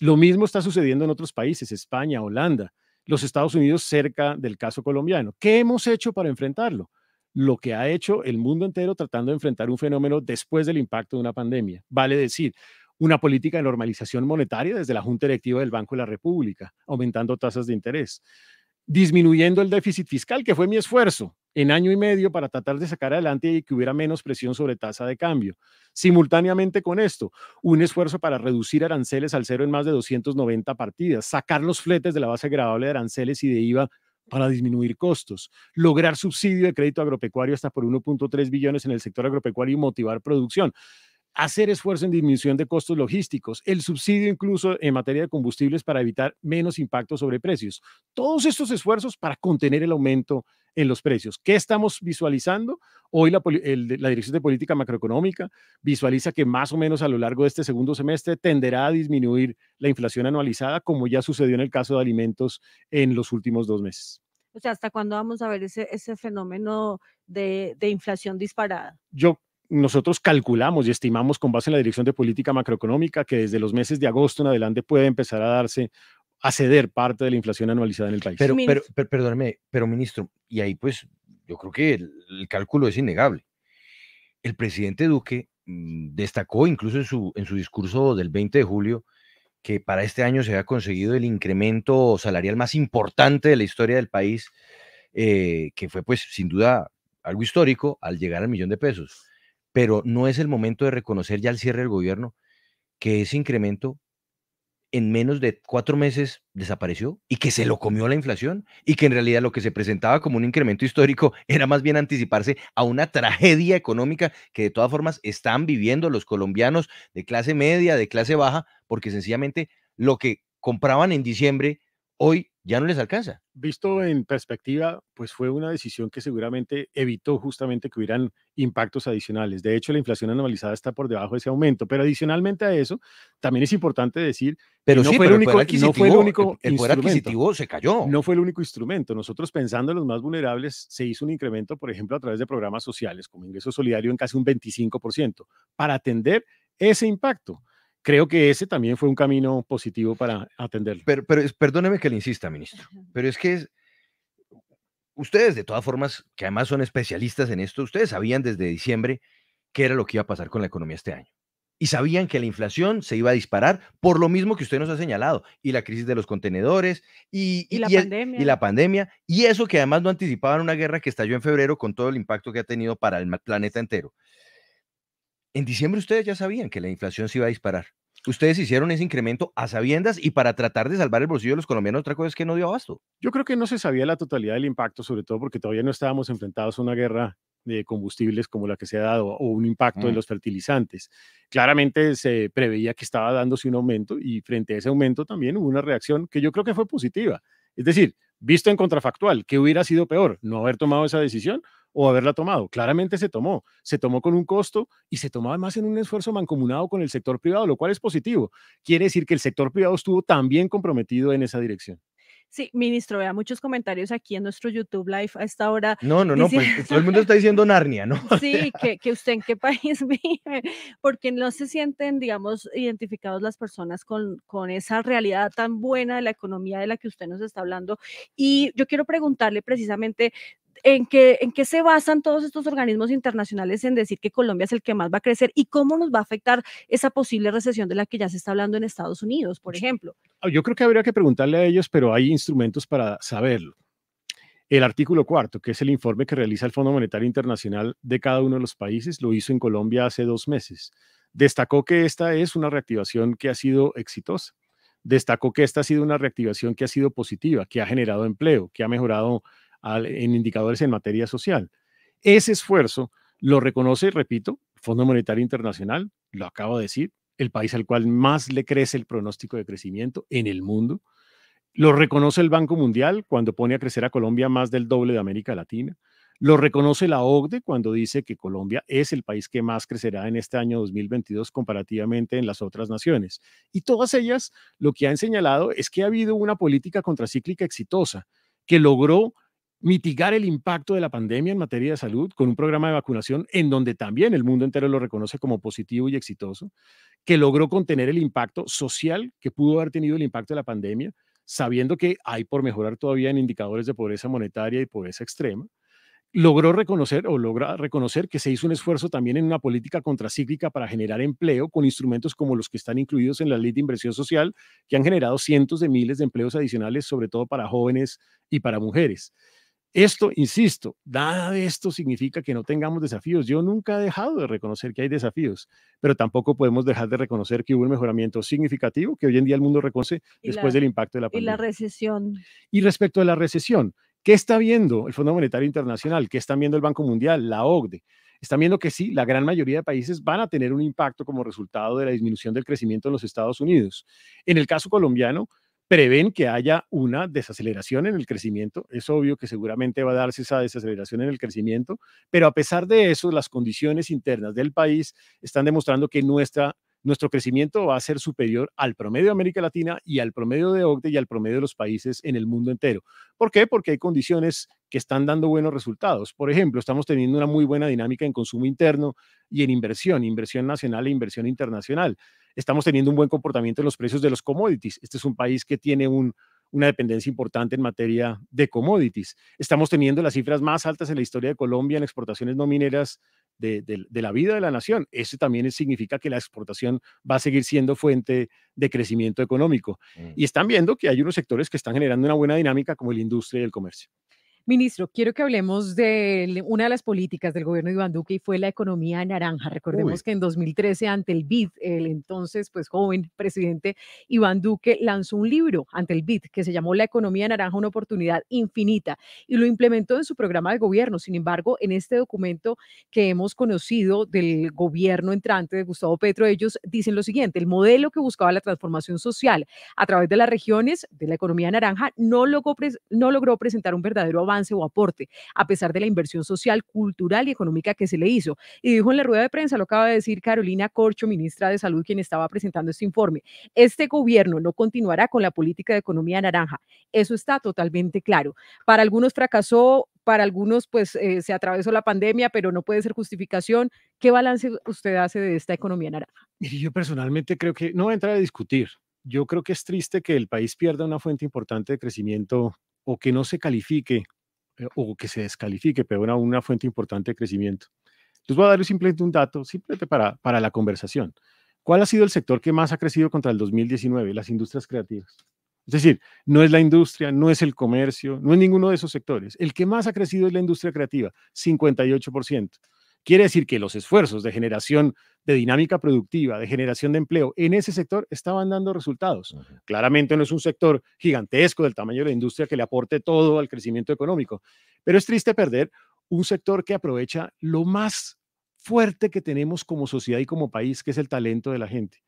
Lo mismo está sucediendo en otros países, España, Holanda, los Estados Unidos cerca del caso colombiano. ¿Qué hemos hecho para enfrentarlo? Lo que ha hecho el mundo entero tratando de enfrentar un fenómeno después del impacto de una pandemia. Vale decir, una política de normalización monetaria desde la Junta Directiva del Banco de la República, aumentando tasas de interés, disminuyendo el déficit fiscal, que fue mi esfuerzo, en año y medio para tratar de sacar adelante y que hubiera menos presión sobre tasa de cambio. Simultáneamente con esto, un esfuerzo para reducir aranceles al cero en más de 290 partidas, sacar los fletes de la base agradable de aranceles y de IVA para disminuir costos, lograr subsidio de crédito agropecuario hasta por 1.3 billones en el sector agropecuario y motivar producción hacer esfuerzo en disminución de costos logísticos, el subsidio incluso en materia de combustibles para evitar menos impacto sobre precios. Todos estos esfuerzos para contener el aumento en los precios. ¿Qué estamos visualizando? Hoy la, Dirección de Política Macroeconómica visualiza que más o menos a lo largo de este segundo semestre tenderá a disminuir la inflación anualizada, como ya sucedió en el caso de alimentos en los últimos dos meses. O sea, ¿hasta cuándo vamos a ver ese, ese fenómeno de, de inflación disparada? Yo nosotros calculamos y estimamos con base en la Dirección de Política Macroeconómica que desde los meses de agosto en adelante puede empezar a darse, a ceder parte de la inflación anualizada en el país. Pero, pero, pero perdóneme, pero ministro, y ahí pues yo creo que el, cálculo es innegable. El presidente Duque mm, destacó incluso en su, en su discurso del 20 de julio que para este año se había conseguido el incremento salarial más importante de la historia del país, eh, que fue pues sin duda algo histórico al llegar al millón de pesos pero no es el momento de reconocer ya el cierre del gobierno que ese incremento en menos de cuatro meses desapareció y que se lo comió la inflación y que en realidad lo que se presentaba como un incremento histórico era más bien anticiparse a una tragedia económica que de todas formas están viviendo los colombianos de clase media, de clase baja, porque sencillamente lo que compraban en diciembre, hoy ya no les alcanza. Visto en perspectiva, pues fue una decisión que seguramente evitó justamente que hubieran impactos adicionales. De hecho, la inflación anualizada está por debajo de ese aumento, pero adicionalmente a eso, también es importante decir pero que no, fue el único, no fue el único adquisitivo se cayó. No fue el único instrumento. Nosotros pensando en los más vulnerables, se hizo un incremento, por ejemplo, a través de programas sociales como ingreso solidario en casi un 25% para atender ese impacto creo que ese también fue un camino positivo para atenderlo. Pero, perdóneme que le insista, ministro, pero es que ustedes de todas formas, que además son especialistas en esto, ustedes sabían desde diciembre qué era lo que iba a pasar con la economía este año. Y sabían que la inflación se iba a disparar por lo mismo que usted nos ha señalado, y la crisis de los contenedores, y, la, pandemia. y la pandemia, y eso que además no anticipaban una guerra que estalló en febrero con todo el impacto que ha tenido para el planeta entero. En diciembre ustedes ya sabían que la inflación se iba a disparar. Ustedes hicieron ese incremento a sabiendas y para tratar de salvar el bolsillo de los colombianos, otra cosa es que no dio abasto. Yo creo que no se sabía la totalidad del impacto, sobre todo porque todavía no estábamos enfrentados a una guerra de combustibles como la que se ha dado o un impacto en mm. los fertilizantes. Claramente se preveía que estaba dándose un aumento y frente a ese aumento también hubo una reacción que yo creo que fue positiva. Es decir, Visto en contrafactual, ¿qué hubiera sido peor? ¿No haber tomado esa decisión o haberla tomado? Claramente se tomó. Se tomó con un costo y se tomó además en un esfuerzo mancomunado con el sector privado, lo cual es positivo. Quiere decir que el sector privado estuvo también comprometido en esa dirección. Sí, ministro, vea muchos comentarios aquí en nuestro YouTube Live a esta hora. No, no, no, pues todo el mundo está diciendo Narnia, ¿no? Sí, que, usted en qué país vive, porque no se sienten, digamos, identificados las personas con, con esa realidad tan buena de la economía de la que usted nos está hablando. Y yo quiero preguntarle precisamente en qué, en qué se basan todos estos organismos internacionales en decir que Colombia es el que más va a crecer y cómo nos va a afectar esa posible recesión de la que ya se está hablando en Estados Unidos, por ejemplo. Ah, yo creo que habría que preguntarle a ellos, pero hay instrumentos para saberlo. El artículo cuarto, que es el informe que realiza el Fondo Monetario Internacional de cada uno de los países, lo hizo en Colombia hace dos meses. Destacó que esta es una reactivación que ha sido exitosa. Destacó que esta ha sido una reactivación que ha sido positiva, que ha generado empleo, que ha mejorado en indicadores en materia social. Ese esfuerzo lo reconoce, repito, Fondo Monetario Internacional, lo acabo de decir, el país al cual más le crece el pronóstico de crecimiento en el mundo. Lo reconoce el Banco Mundial cuando pone a crecer a Colombia más del doble de América Latina. Lo reconoce la OCDE cuando dice que Colombia es el país que más crecerá en este año 2022 comparativamente en las otras naciones. Y todas ellas lo que han señalado es que ha habido una política contracíclica exitosa que logró mitigar el impacto de la pandemia en materia de salud con un programa de vacunación en donde también el mundo entero lo reconoce como positivo y exitoso, que logró contener el impacto social que pudo haber tenido el impacto de la pandemia, sabiendo que hay por mejorar todavía en indicadores de pobreza monetaria y pobreza extrema logró reconocer o logra reconocer que se hizo un esfuerzo también en una política contracíclica para generar empleo con instrumentos como los que están incluidos en la ley de inversión social, que han generado cientos de miles de empleos adicionales, sobre todo para jóvenes y para mujeres. Esto, insisto, nada de esto significa que no tengamos desafíos. Yo nunca he dejado de reconocer que hay desafíos, pero tampoco podemos dejar de reconocer que hubo un mejoramiento significativo que hoy en día el mundo reconoce después del impacto de la pandemia. Y la recesión. Y respecto a la recesión, ¿qué está viendo el Fondo Monetario Internacional? ¿Qué están viendo el Banco Mundial, la OCDE? Están viendo que sí, la gran mayoría de países van a tener un impacto como resultado de la disminución del crecimiento en los Estados Unidos. En el caso colombiano, prevén que haya una desaceleración en el crecimiento. Es obvio que seguramente va a darse esa desaceleración en el crecimiento, pero a pesar de eso, las condiciones internas del país están demostrando que nuestra, nuestro crecimiento va a ser superior al promedio de América Latina y al promedio de OCDE y al promedio de los países en el mundo entero. ¿Por qué? Porque hay condiciones que están dando buenos resultados. Por ejemplo, estamos teniendo una muy buena dinámica en consumo interno y en inversión, inversión nacional e inversión internacional estamos teniendo un buen comportamiento en los precios de los commodities. Este es un país que tiene una dependencia importante en materia de commodities. Estamos teniendo las cifras más altas en la historia de Colombia en exportaciones no mineras de, la vida de la nación. Eso también significa que la exportación va a seguir siendo fuente de crecimiento económico. Mm. Y están viendo que hay unos sectores que están generando una buena dinámica como la industria y el comercio. Ministro, quiero que hablemos de una de las políticas del gobierno de Iván Duque y fue la economía naranja. Recordemos que en 2013 ante el BID, el entonces pues joven presidente Iván Duque lanzó un libro ante el BID que se llamó La economía naranja, una oportunidad infinita y lo implementó en su programa de gobierno. Sin embargo, en este documento que hemos conocido del gobierno entrante de Gustavo Petro, ellos dicen lo siguiente, el modelo que buscaba la transformación social a través de las regiones de la economía naranja no logró presentar un verdadero avance o aporte, a pesar de la inversión social, cultural y económica que se le hizo. Y dijo en la rueda de prensa, lo acaba de decir Carolina Corcho, ministra de Salud, quien estaba presentando este informe, este gobierno no continuará con la política de economía naranja. Eso está totalmente claro. Para algunos fracasó, para algunos pues eh, se atravesó la pandemia, pero no puede ser justificación. ¿Qué balance usted hace de esta economía naranja? Yo personalmente creo que no va a entrar a discutir. Yo creo que es triste que el país pierda una fuente importante de crecimiento o que no se califique eh, o que se descalifique, pero era una fuente importante de crecimiento. Les voy a dar simplemente un dato, simplemente para, para la conversación. ¿Cuál ha sido el sector que más ha crecido contra el 2019? Las industrias creativas. Es decir, no es la industria, no es el comercio, no es ninguno de esos sectores. El que más ha crecido es la industria creativa, 58%. Quiere decir que los esfuerzos de generación de dinámica productiva, de generación de empleo en ese sector estaban dando resultados. Claramente no es un sector gigantesco del tamaño de la industria que le aporte todo al crecimiento económico, pero es triste perder un sector que aprovecha lo más fuerte que tenemos como sociedad y como país, que es el talento de la gente.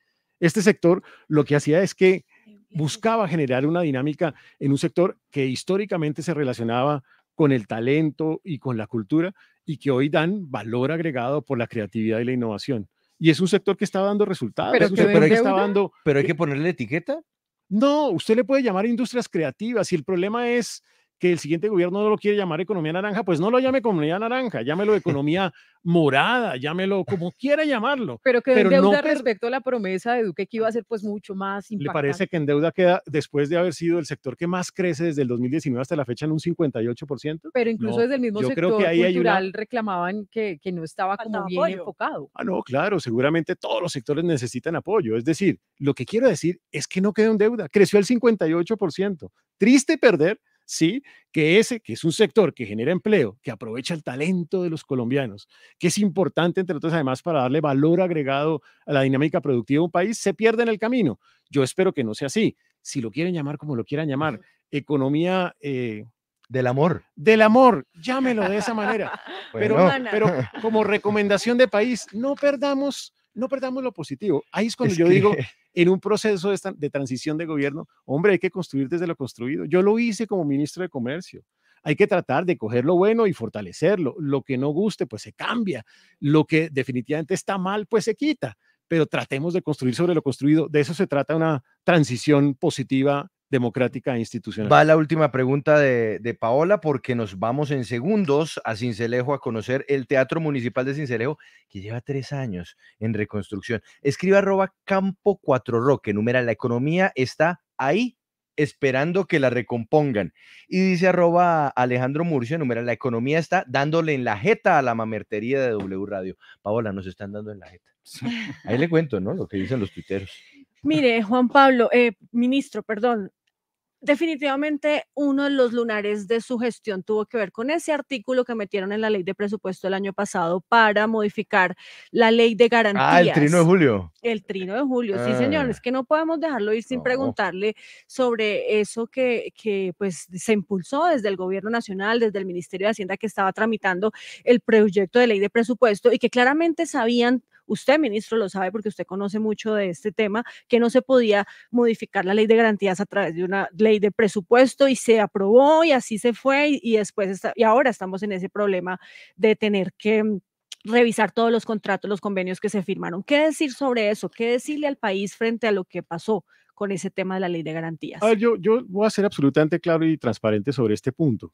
Este sector lo que hacía es que buscaba generar una dinámica en un sector que históricamente se relacionaba con el talento y con la cultura y que hoy dan valor agregado por la creatividad y la innovación. Y es un sector que está dando resultados. Pero, hay eh que ponerle etiqueta. No, usted le puede llamar industrias creativas y el problema es que el siguiente gobierno no lo quiere llamar economía naranja, pues no lo llame economía naranja, llámelo economía morada, llámelo como quiera llamarlo. Pero que en deuda respecto a la promesa de Duque que iba a ser pues mucho más impactante. Le parece que en deuda queda después de haber sido el sector que más crece desde el 2019 hasta la fecha en un 58%. Pero incluso desde el mismo sector cultural reclamaban que, no estaba como bien enfocado. Ah, no, claro, seguramente todos los sectores necesitan apoyo. Es decir, lo que quiero decir es que no queda en deuda, creció al 58%. Triste perder ¿sí? Que ese, que es un sector que genera empleo, que aprovecha el talento de los colombianos, que es importante, entre otras, además, para darle valor agregado a la dinámica productiva de un país, se pierde en el camino. Yo espero que no sea así. Si lo quieren llamar como lo quieran llamar, economía... Eh, del amor. Del amor, llámelo de esa manera. pero, como recomendación de país, no perdamos, no perdamos lo positivo. Ahí es cuando yo digo, en un proceso de, transición de gobierno, hombre, hay que construir desde lo construido. Yo lo hice como ministro de Comercio hay que tratar de coger lo bueno y fortalecerlo. Lo que no guste, pues se cambia. Lo que definitivamente está mal, pues se quita. Pero tratemos de construir sobre lo construido. De eso se trata una transición positiva democrática e institucional. Va la última pregunta de, Paola, porque nos vamos en segundos a Cincelejo a conocer el Teatro Municipal de Cincelejo, que lleva tres años en reconstrucción. Escribe arroba campo 4 roque, numera la economía está ahí esperando que la recompongan. Y dice arroba Alejandro Murcio, numera la economía está dándole en la jeta a la mamertería de W Radio. Paola, nos están dando en la jeta. Ahí le cuento, ¿no? Lo que dicen los tuiteros. Mire, Juan Pablo, eh, ministro, perdón, Definitivamente uno de los lunares de su gestión tuvo que ver con ese artículo que metieron en la ley de presupuesto el año pasado para modificar la ley de garantías. Ah, el trino de julio. El trino de julio, sí señor, ah. es que no podemos dejarlo ir sin preguntarle sobre eso que, que pues se impulsó desde el gobierno nacional, desde el Ministerio de Hacienda que estaba tramitando el proyecto de ley de presupuesto y que claramente sabían usted, ministro, lo sabe porque usted conoce mucho de este tema, que no se podía modificar la ley de garantías a través de una ley de presupuesto y se aprobó y así se fue y, después, y ahora estamos en ese problema de tener que mm, revisar todos los contratos, los convenios que se firmaron. ¿Qué decir sobre eso? ¿Qué decirle al país frente a lo que pasó? con ese tema de la ley de garantías. yo, yo voy a ser absolutamente claro y transparente sobre este punto.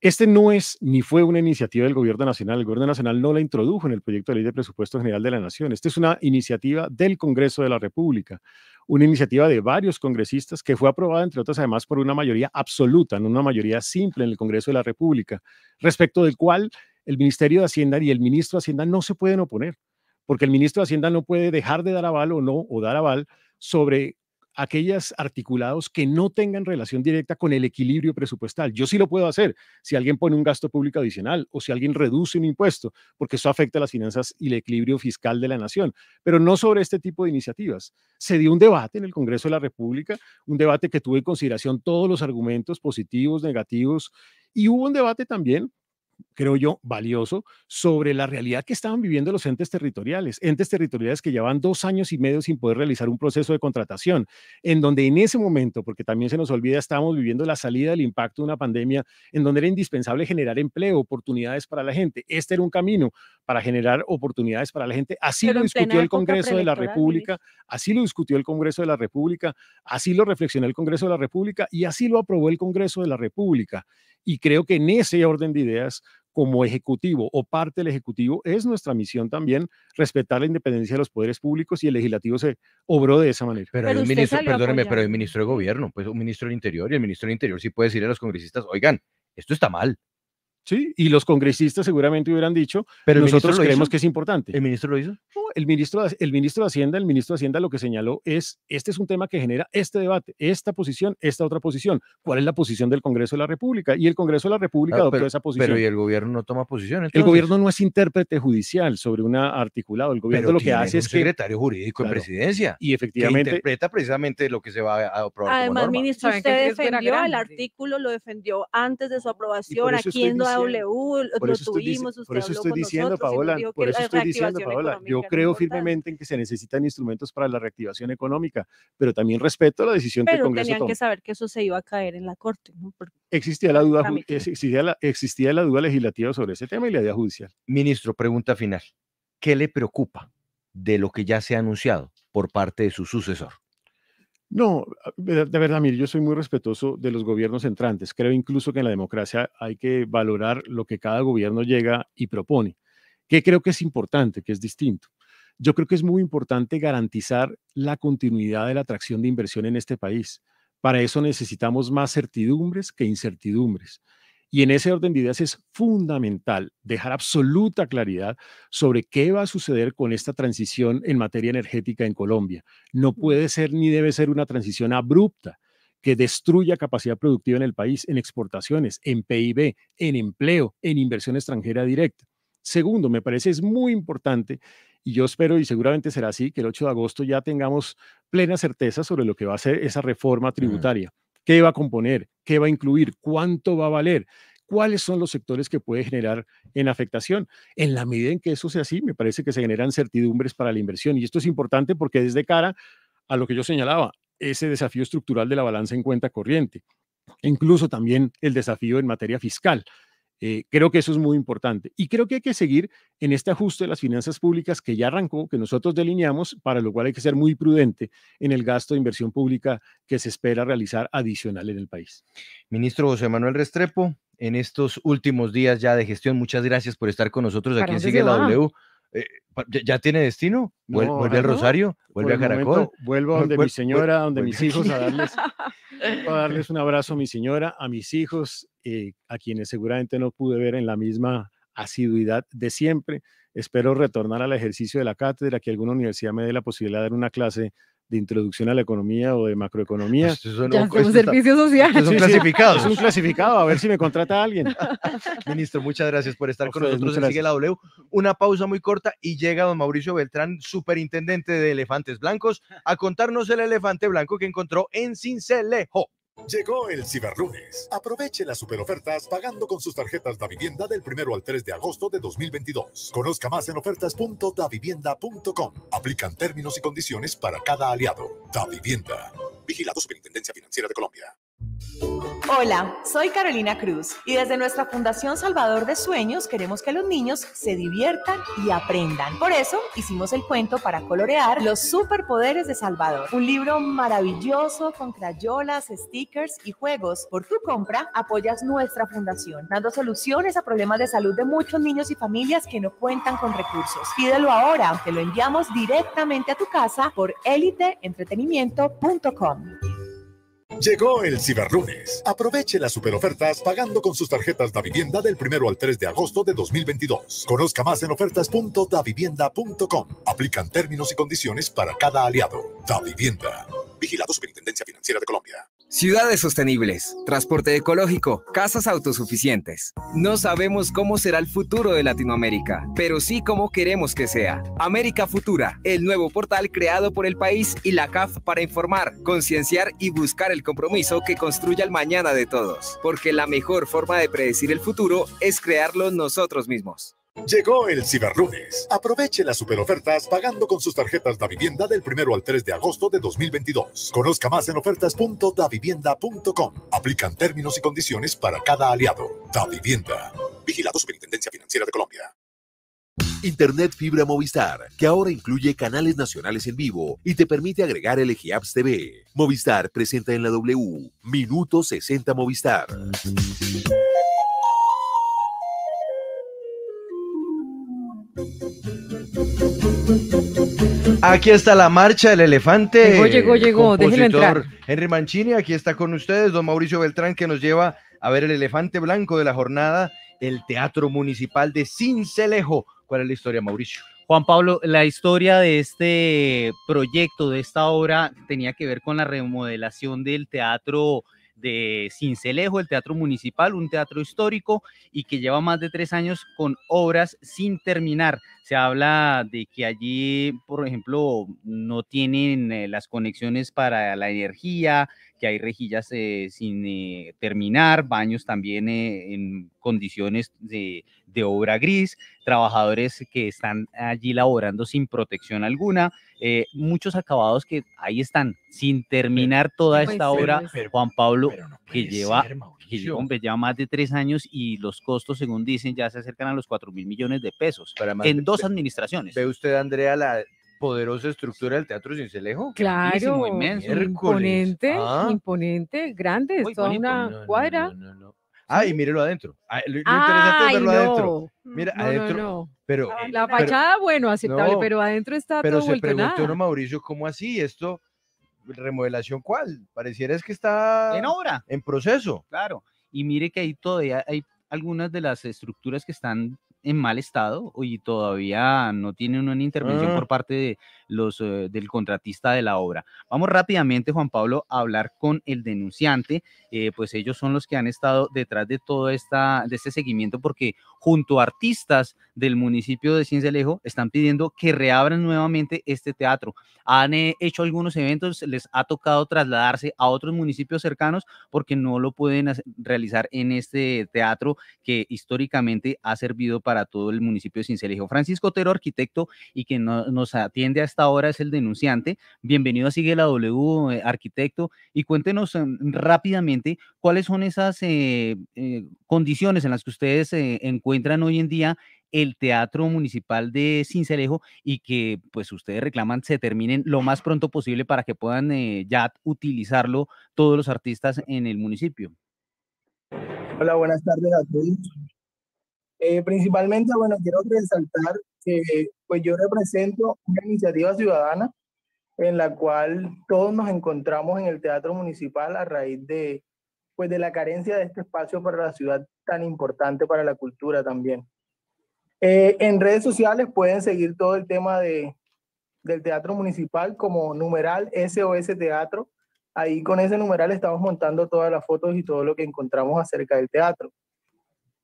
Este no es ni fue una iniciativa del Gobierno Nacional. El Gobierno Nacional no la introdujo en el proyecto de ley de presupuesto general de la Nación. Esta es una iniciativa del Congreso de la República, una iniciativa de varios congresistas que fue aprobada, entre otras, además, por una mayoría absoluta, no una mayoría simple en el Congreso de la República, respecto del cual el Ministerio de Hacienda y el ministro de Hacienda no se pueden oponer, porque el ministro de Hacienda no puede dejar de dar aval o no, o dar aval sobre aquellas articulados que no tengan relación directa con el equilibrio presupuestal. Yo sí lo puedo hacer si alguien pone un gasto público adicional o si alguien reduce un impuesto, porque eso afecta a las finanzas y el equilibrio fiscal de la nación, pero no sobre este tipo de iniciativas. Se dio un debate en el Congreso de la República, un debate que tuvo en consideración todos los argumentos positivos, negativos, y hubo un debate también creo yo, valioso sobre la realidad que estaban viviendo los entes territoriales, entes territoriales que llevan dos años y medio sin poder realizar un proceso de contratación, en donde en ese momento, porque también se nos olvida, estábamos viviendo la salida del impacto de una pandemia, en donde era indispensable generar empleo, oportunidades para la gente. Este era un camino para generar oportunidades para la gente. Así lo discutió el Congreso de la República, así lo discutió el Congreso de la República, así lo reflexionó el Congreso de la República y así lo aprobó el Congreso de la República. Y creo que en ese orden de ideas, como ejecutivo o parte del ejecutivo, es nuestra misión también respetar la independencia de los poderes públicos y el legislativo se obró de esa manera. Pero, hay el ministro, perdóneme, pero el ministro de gobierno, pues un ministro del interior y el ministro del interior sí puede decir a los congresistas, oigan, esto está mal. Sí, y los congresistas seguramente hubieran dicho, pero nosotros creemos que es importante. ¿El ministro lo hizo? el ministro, el ministro de Hacienda, el ministro de Hacienda lo que señaló es, este es un tema que genera este debate, esta posición, esta otra posición. ¿Cuál es la posición del Congreso de la República? Y el Congreso de la República ah, adoptó esa posición. Pero ¿y el gobierno no toma posición? El gobierno no es intérprete judicial sobre un articulado. El gobierno lo que hace es es secretario jurídico en presidencia. Y efectivamente. interpreta precisamente lo que se va a aprobar. Además, ministro, usted defendió el artículo, lo defendió antes de su aprobación aquí en W, lo tuvimos. por eso estoy diciendo, Paola, por eso estoy diciendo, Paola, yo creo firmemente en que se necesitan instrumentos para la reactivación económica, pero también respeto la decisión del que el Congreso tenían que saber que eso se iba a caer en la Corte. Existía, la duda, existía la duda legislativa sobre ese tema y la idea judicial. Ministro, pregunta final. ¿Qué le preocupa de lo que ya se ha anunciado por parte de su sucesor? No, ah, de verdad, mire, yo soy muy respetuoso de los gobiernos entrantes. Creo incluso que en la democracia hay que valorar lo que cada gobierno llega y propone, que creo que es importante, que es distinto. Yo creo que es muy importante garantizar la continuidad de la atracción de inversión en este país. Para eso necesitamos más certidumbres que incertidumbres. Y en ese orden de ideas es fundamental dejar absoluta claridad sobre qué va a suceder con esta transición en materia energética en Colombia. No puede ser ni debe ser una transición abrupta que destruya capacidad productiva en el país, en exportaciones, en PIB, en empleo, en inversión extranjera directa. Segundo, me parece es muy importante y yo espero, y seguramente será así, que el 8 de agosto ya tengamos plena certeza sobre lo que va a ser esa reforma mm. tributaria. ¿Qué va a componer? ¿Qué va a incluir? ¿Cuánto va a valer? ¿Cuáles son los sectores que puede generar en afectación? En la medida en que eso sea así, me parece que se generan certidumbres para la inversión. Y esto es importante porque desde cara a lo que yo señalaba, ese desafío estructural de la balanza en cuenta corriente, incluso también el desafío en materia fiscal. Eh, creo que eso es muy importante. Y creo que hay que seguir en este ajuste de las finanzas públicas que ya arrancó, que nosotros delineamos, para lo cual hay que ser muy prudente en el gasto de inversión pública que se espera realizar adicional en el país. Ministro José Manuel Restrepo, en estos últimos días ya de gestión, muchas gracias por estar con nosotros aquí en Sigue la W. Eh, ¿Ya tiene destino? ¿Vuelve, al Rosario? ¿Vuelve a Caracol? vuelvo a donde mi señora, a donde mis hijos, a darles, a darles un abrazo a mi señora, a mis hijos, eh, a quienes seguramente no pude ver en la misma asiduidad de siempre. Espero retornar al ejercicio de la cátedra, que alguna universidad me dé la posibilidad de dar una clase de introducción a la economía o de macroeconomía. Pues, pues, servicio pues, Son clasificados. es un clasificado, a ver si me contrata alguien. Ministro, muchas gracias por estar con nosotros nosotros. Sigue la W. Una pausa muy corta y llega don Mauricio Beltrán, superintendente de Elefantes Blancos, a contarnos el elefante blanco que encontró en Cincelejo. Llegó el Ciberlunes. Aproveche las superofertas pagando con sus tarjetas DaVivienda vivienda del 1 al 3 de agosto de 2022. Conozca más en ofertas.davivienda.com. Aplican términos y condiciones para cada aliado. Da Vivienda. Vigilado Superintendencia Financiera de Colombia. Hola, soy Carolina Cruz y desde nuestra Fundación Salvador de Sueños queremos que los niños se diviertan y aprendan. Por eso hicimos el cuento para colorear Los Superpoderes de Salvador, un libro maravilloso con crayolas, stickers y juegos. Por tu compra apoyas nuestra fundación, dando soluciones a problemas de salud de muchos niños y familias que no cuentan con recursos. Pídelo ahora, te lo enviamos directamente a tu casa por eliteentretenimiento.com. Llegó el Ciberlunes. Aproveche las superofertas pagando con sus tarjetas Da Vivienda del 1 al 3 de agosto de 2022. Conozca más en ofertas.davivienda.com. Aplican términos y condiciones para cada aliado. Da Vivienda. Vigilado Superintendencia Financiera de Colombia. Ciudades sostenibles, transporte ecológico, casas autosuficientes. No sabemos cómo será el futuro de Latinoamérica, pero sí cómo queremos que sea. América Futura, el nuevo portal creado por el país y la CAF para informar, concienciar y buscar el compromiso que construya el mañana de todos. Porque la mejor forma de predecir el futuro es crearlo nosotros mismos. Llegó el Ciberlunes. Aproveche las superofertas pagando con sus tarjetas Da Vivienda del primero al 3 de agosto de 2022. Conozca más en ofertas.davivienda.com. Aplican términos y condiciones para cada aliado. Da Vivienda. Vigilado Superintendencia Financiera de Colombia. Internet Fibra Movistar, que ahora incluye canales nacionales en vivo y te permite agregar el Apps TV. Movistar presenta en la W, Minuto 60 Movistar. Aquí está la marcha del elefante. Llegó, llegó, llegó. entrar. Henry Mancini, aquí está con ustedes, don Mauricio Beltrán, que nos lleva a ver el elefante blanco de la jornada, el Teatro Municipal de Cincelejo. ¿Cuál es la historia, Mauricio? Juan Pablo, la historia de este proyecto, de esta obra, tenía que ver con la remodelación del Teatro de Cincelejo, el Teatro Municipal, un teatro histórico y que lleva más de tres años con obras sin terminar. Se habla de que allí, por ejemplo, no tienen eh, las conexiones para la energía, que hay rejillas eh, sin eh, terminar, baños también eh, en condiciones de, obra gris, trabajadores que están allí laborando sin protección alguna, muchos acabados que ahí están, sin terminar toda esta obra, Juan Pablo, que, lleva, más de tres años y los costos, según dicen, ya se acercan a los cuatro mil millones de pesos en dos administraciones. Ve usted, Andrea, la poderosa estructura del Teatro Cincelejo. Claro, inmenso. imponente, ah. imponente, grande, es toda una cuadra. ah, y mírelo adentro. Lo, interesante adentro. Mira, adentro. Pero, la fachada, bueno, aceptable, pero adentro está pero todo Pero se preguntó uno, Mauricio, ¿cómo así? Esto, remodelación, ¿cuál? Pareciera es que está... En obra. En proceso. Claro. Y mire que ahí todavía hay algunas de las estructuras que están en mal estado y todavía no tiene una intervención ah. por parte de, los eh, del contratista de la obra. Vamos rápidamente, Juan Pablo, a hablar con el denunciante, eh, pues ellos son los que han estado detrás de todo esta, de este seguimiento, porque junto a artistas del municipio de Cincelejo están pidiendo que reabran nuevamente este teatro. Han eh, hecho algunos eventos, les ha tocado trasladarse a otros municipios cercanos porque no lo pueden realizar en este teatro que históricamente ha servido para todo el municipio de Cincelejo. Francisco Otero, arquitecto, y que nos atiende a ahora es el denunciante. Bienvenido a Sigue la W, eh, arquitecto, y cuéntenos em, rápidamente cuáles son esas eh, eh, condiciones en las que ustedes encuentran hoy en día el Teatro Municipal de Cincelejo y que pues ustedes reclaman se terminen lo más pronto posible para que puedan ya utilizarlo todos los artistas en el municipio. Hola, buenas tardes a todos. Eh, principalmente, bueno, quiero resaltar que pues yo represento una iniciativa ciudadana en la cual todos nos encontramos en el Teatro Municipal a raíz de, pues, de la carencia de este espacio para la ciudad tan importante para la cultura también. Eh, en redes sociales pueden seguir todo el tema de, del Teatro Municipal como numeral SOS Teatro. Ahí con ese numeral estamos montando todas las fotos y todo lo que encontramos acerca del teatro.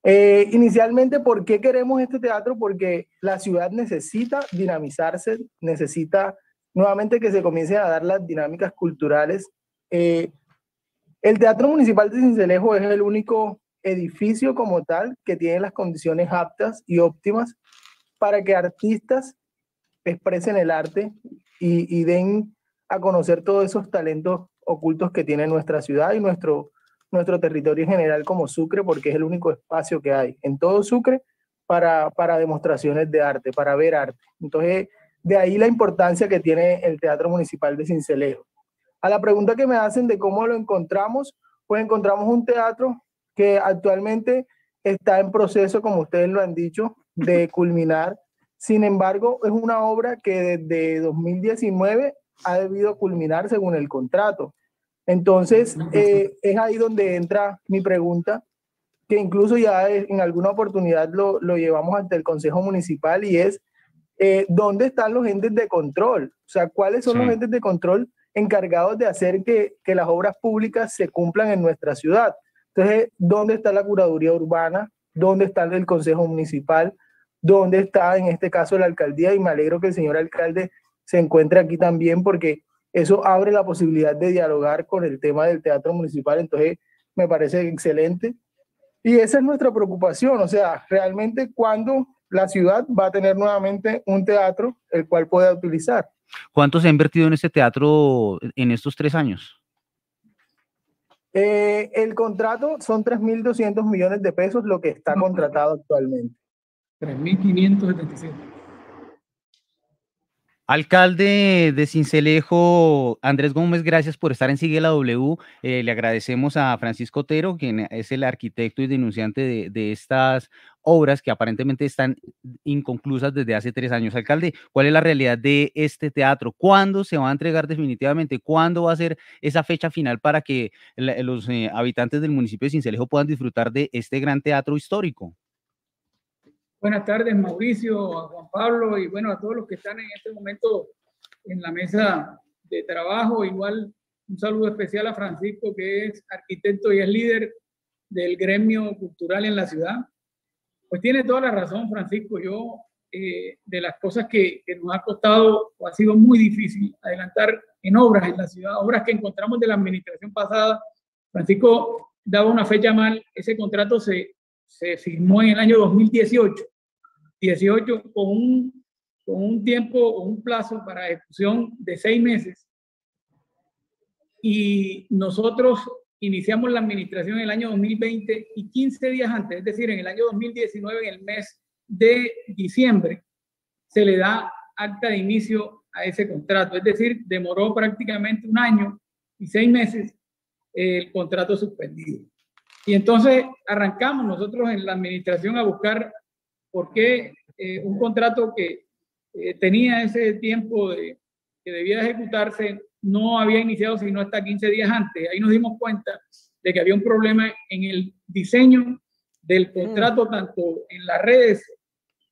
Eh, inicialmente, ¿por qué queremos este teatro? Porque la ciudad necesita dinamizarse, necesita nuevamente que se comiencen a dar las dinámicas culturales. Eh, el Teatro Municipal de Cincelejo es el único edificio como tal que tiene las condiciones aptas y óptimas para que artistas expresen el arte y den a conocer todos esos talentos ocultos que tiene nuestra ciudad y nuestro nuestro territorio en general como Sucre, porque es el único espacio que hay en todo Sucre para, para demostraciones de arte, para ver arte. Entonces, de ahí la importancia que tiene el Teatro Municipal de Cincelejo. A la pregunta que me hacen de cómo lo encontramos, pues encontramos un teatro que actualmente está en proceso, como ustedes lo han dicho, de culminar. Sin embargo, es una obra que desde 2019 ha debido culminar según el contrato. Entonces, eh, es ahí donde entra mi pregunta, que incluso ya en alguna oportunidad lo, llevamos ante el Consejo Municipal y es, eh, ¿dónde están los entes de control? O sea, ¿cuáles son los entes de control encargados de hacer que, que, las obras públicas se cumplan en nuestra ciudad? Entonces, ¿dónde está la Curaduría Urbana? ¿Dónde está el Consejo Municipal? ¿Dónde está, en este caso, la alcaldía? Y me alegro que el señor alcalde se encuentre aquí también porque eso abre la posibilidad de dialogar con el tema del teatro municipal, entonces me parece excelente. Y esa es nuestra preocupación, o sea, realmente cuando la ciudad va a tener nuevamente un teatro el cual pueda utilizar. ¿Cuánto se ha invertido en este teatro en estos tres años? Eh, el contrato son 3.200 millones de pesos, lo que está contratado actualmente. 3.575. Alcalde de Cincelejo, Andrés Gómez, gracias por estar en Sigue la W. Eh, le agradecemos a Francisco Otero, quien es el arquitecto y denunciante de, estas obras que aparentemente están inconclusas desde hace tres años. Alcalde, ¿cuál es la realidad de este teatro? ¿Cuándo se va a entregar definitivamente? ¿Cuándo va a ser esa fecha final para que los eh, habitantes del municipio de Cincelejo puedan disfrutar de este gran teatro histórico? Buenas tardes, Mauricio, Juan Pablo y bueno, a todos los que están en este momento en la mesa de trabajo. Igual un saludo especial a Francisco, que es arquitecto y es líder del gremio cultural en la ciudad. Pues tiene toda la razón, Francisco. Yo, eh, de las cosas que, que nos ha costado o ha sido muy difícil adelantar en obras en la ciudad, obras que encontramos de la administración pasada. Francisco daba una fecha mal, ese contrato se, se firmó en el año 2018 18 con un, con un tiempo o un plazo para ejecución de seis meses. Y nosotros iniciamos la administración en el año 2020 y 15 días antes, es decir, en el año 2019, en el mes de diciembre, se le da acta de inicio a ese contrato. Es decir, demoró prácticamente un año y seis meses el contrato suspendido. Y entonces arrancamos nosotros en la administración a buscar porque eh, un contrato que eh, tenía ese tiempo de, que debía ejecutarse no había iniciado sino hasta 15 días antes. Ahí nos dimos cuenta de que había un problema en el diseño del mm. contrato, tanto en las redes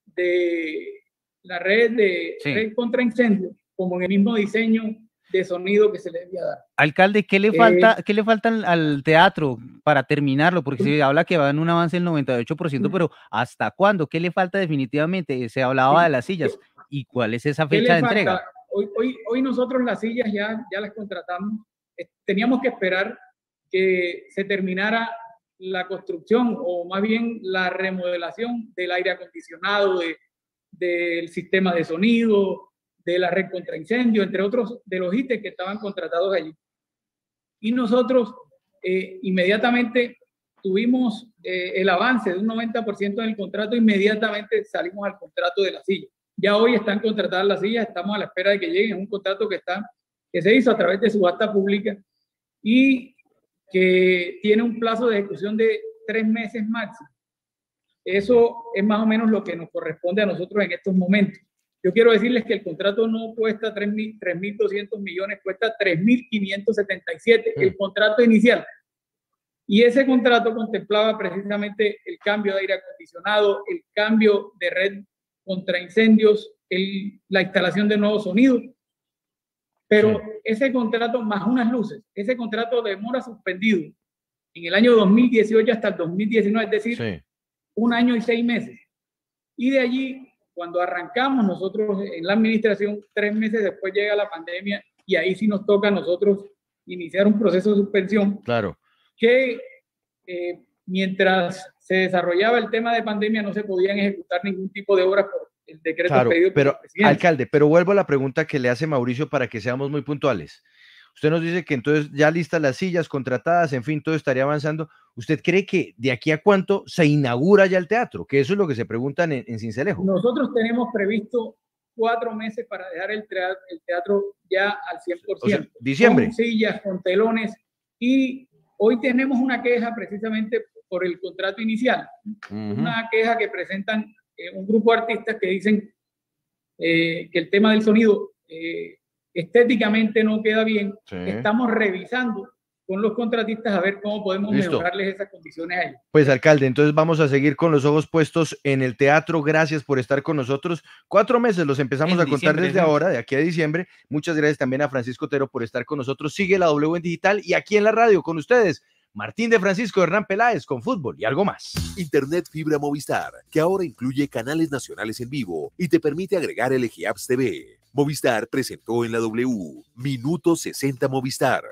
de la red de red contra incendio como en el mismo diseño de sonido que se le debía dar. Alcalde, ¿qué le falta, eh, le al teatro para terminarlo? Porque se habla que va en un avance del 98%, mm. pero ¿hasta cuándo? ¿Qué le falta definitivamente? Se hablaba de las sillas. ¿Y cuál es esa fecha de entrega? Hoy, hoy, nosotros las sillas ya, ya las contratamos. Eh, teníamos que esperar que se terminara la construcción o más bien la remodelación del aire acondicionado, del sistema de sonido, de la red contra entre otros de los ITES que estaban contratados allí. Y nosotros eh, inmediatamente tuvimos eh, el avance de un 90% en el contrato, inmediatamente salimos al contrato de la silla. Ya hoy están contratadas las sillas, estamos a la espera de que lleguen, un contrato que, está, que se hizo a través de subasta pública y que tiene un plazo de ejecución de tres meses máximo. Eso es más o menos lo que nos corresponde a nosotros en estos momentos. Yo quiero decirles que el contrato no cuesta 3.200 millones, cuesta 3.577, mm. el contrato inicial. Y ese contrato contemplaba precisamente el cambio de aire acondicionado, el cambio de red contra incendios, la instalación de nuevos sonidos. Pero ese contrato más unas luces, ese contrato demora suspendido en el año 2018 hasta el 2019, es decir, un año y seis meses. Y de allí cuando arrancamos nosotros en la administración, tres meses después llega la pandemia y ahí sí nos toca a nosotros iniciar un proceso de suspensión. Claro. Que eh, mientras se desarrollaba el tema de pandemia no se podían ejecutar ningún tipo de obras por el decreto claro, pedido Alcalde, pero vuelvo a la pregunta que le hace Mauricio para que seamos muy puntuales. Usted nos dice que entonces ya listas las sillas contratadas, en fin, todo estaría avanzando. ¿Usted cree que de aquí a cuánto se inaugura ya el teatro? Que eso es lo que se preguntan en, en Cincelejo. Nosotros tenemos previsto cuatro meses para dejar el teatro, ya al 100%. diciembre. Con sillas, con telones. Y hoy tenemos una queja precisamente por el contrato inicial. Una queja que presentan eh, un grupo de artistas que dicen eh, que el tema del sonido eh, estéticamente no queda bien, estamos revisando con los contratistas a ver cómo podemos mejorarles esas condiciones a Pues alcalde, entonces vamos a seguir con los ojos puestos en el teatro. Gracias por estar con nosotros. Cuatro meses los empezamos a contar desde ahora, de aquí a diciembre. Muchas gracias también a Francisco Otero por estar con nosotros. Sigue la W en digital y aquí en la radio con ustedes. Martín de Francisco Hernán Peláez con fútbol y algo más. Internet Fibra Movistar, que ahora incluye canales nacionales en vivo y te permite agregar el TV. Movistar presentó en la W Minuto 60 Movistar.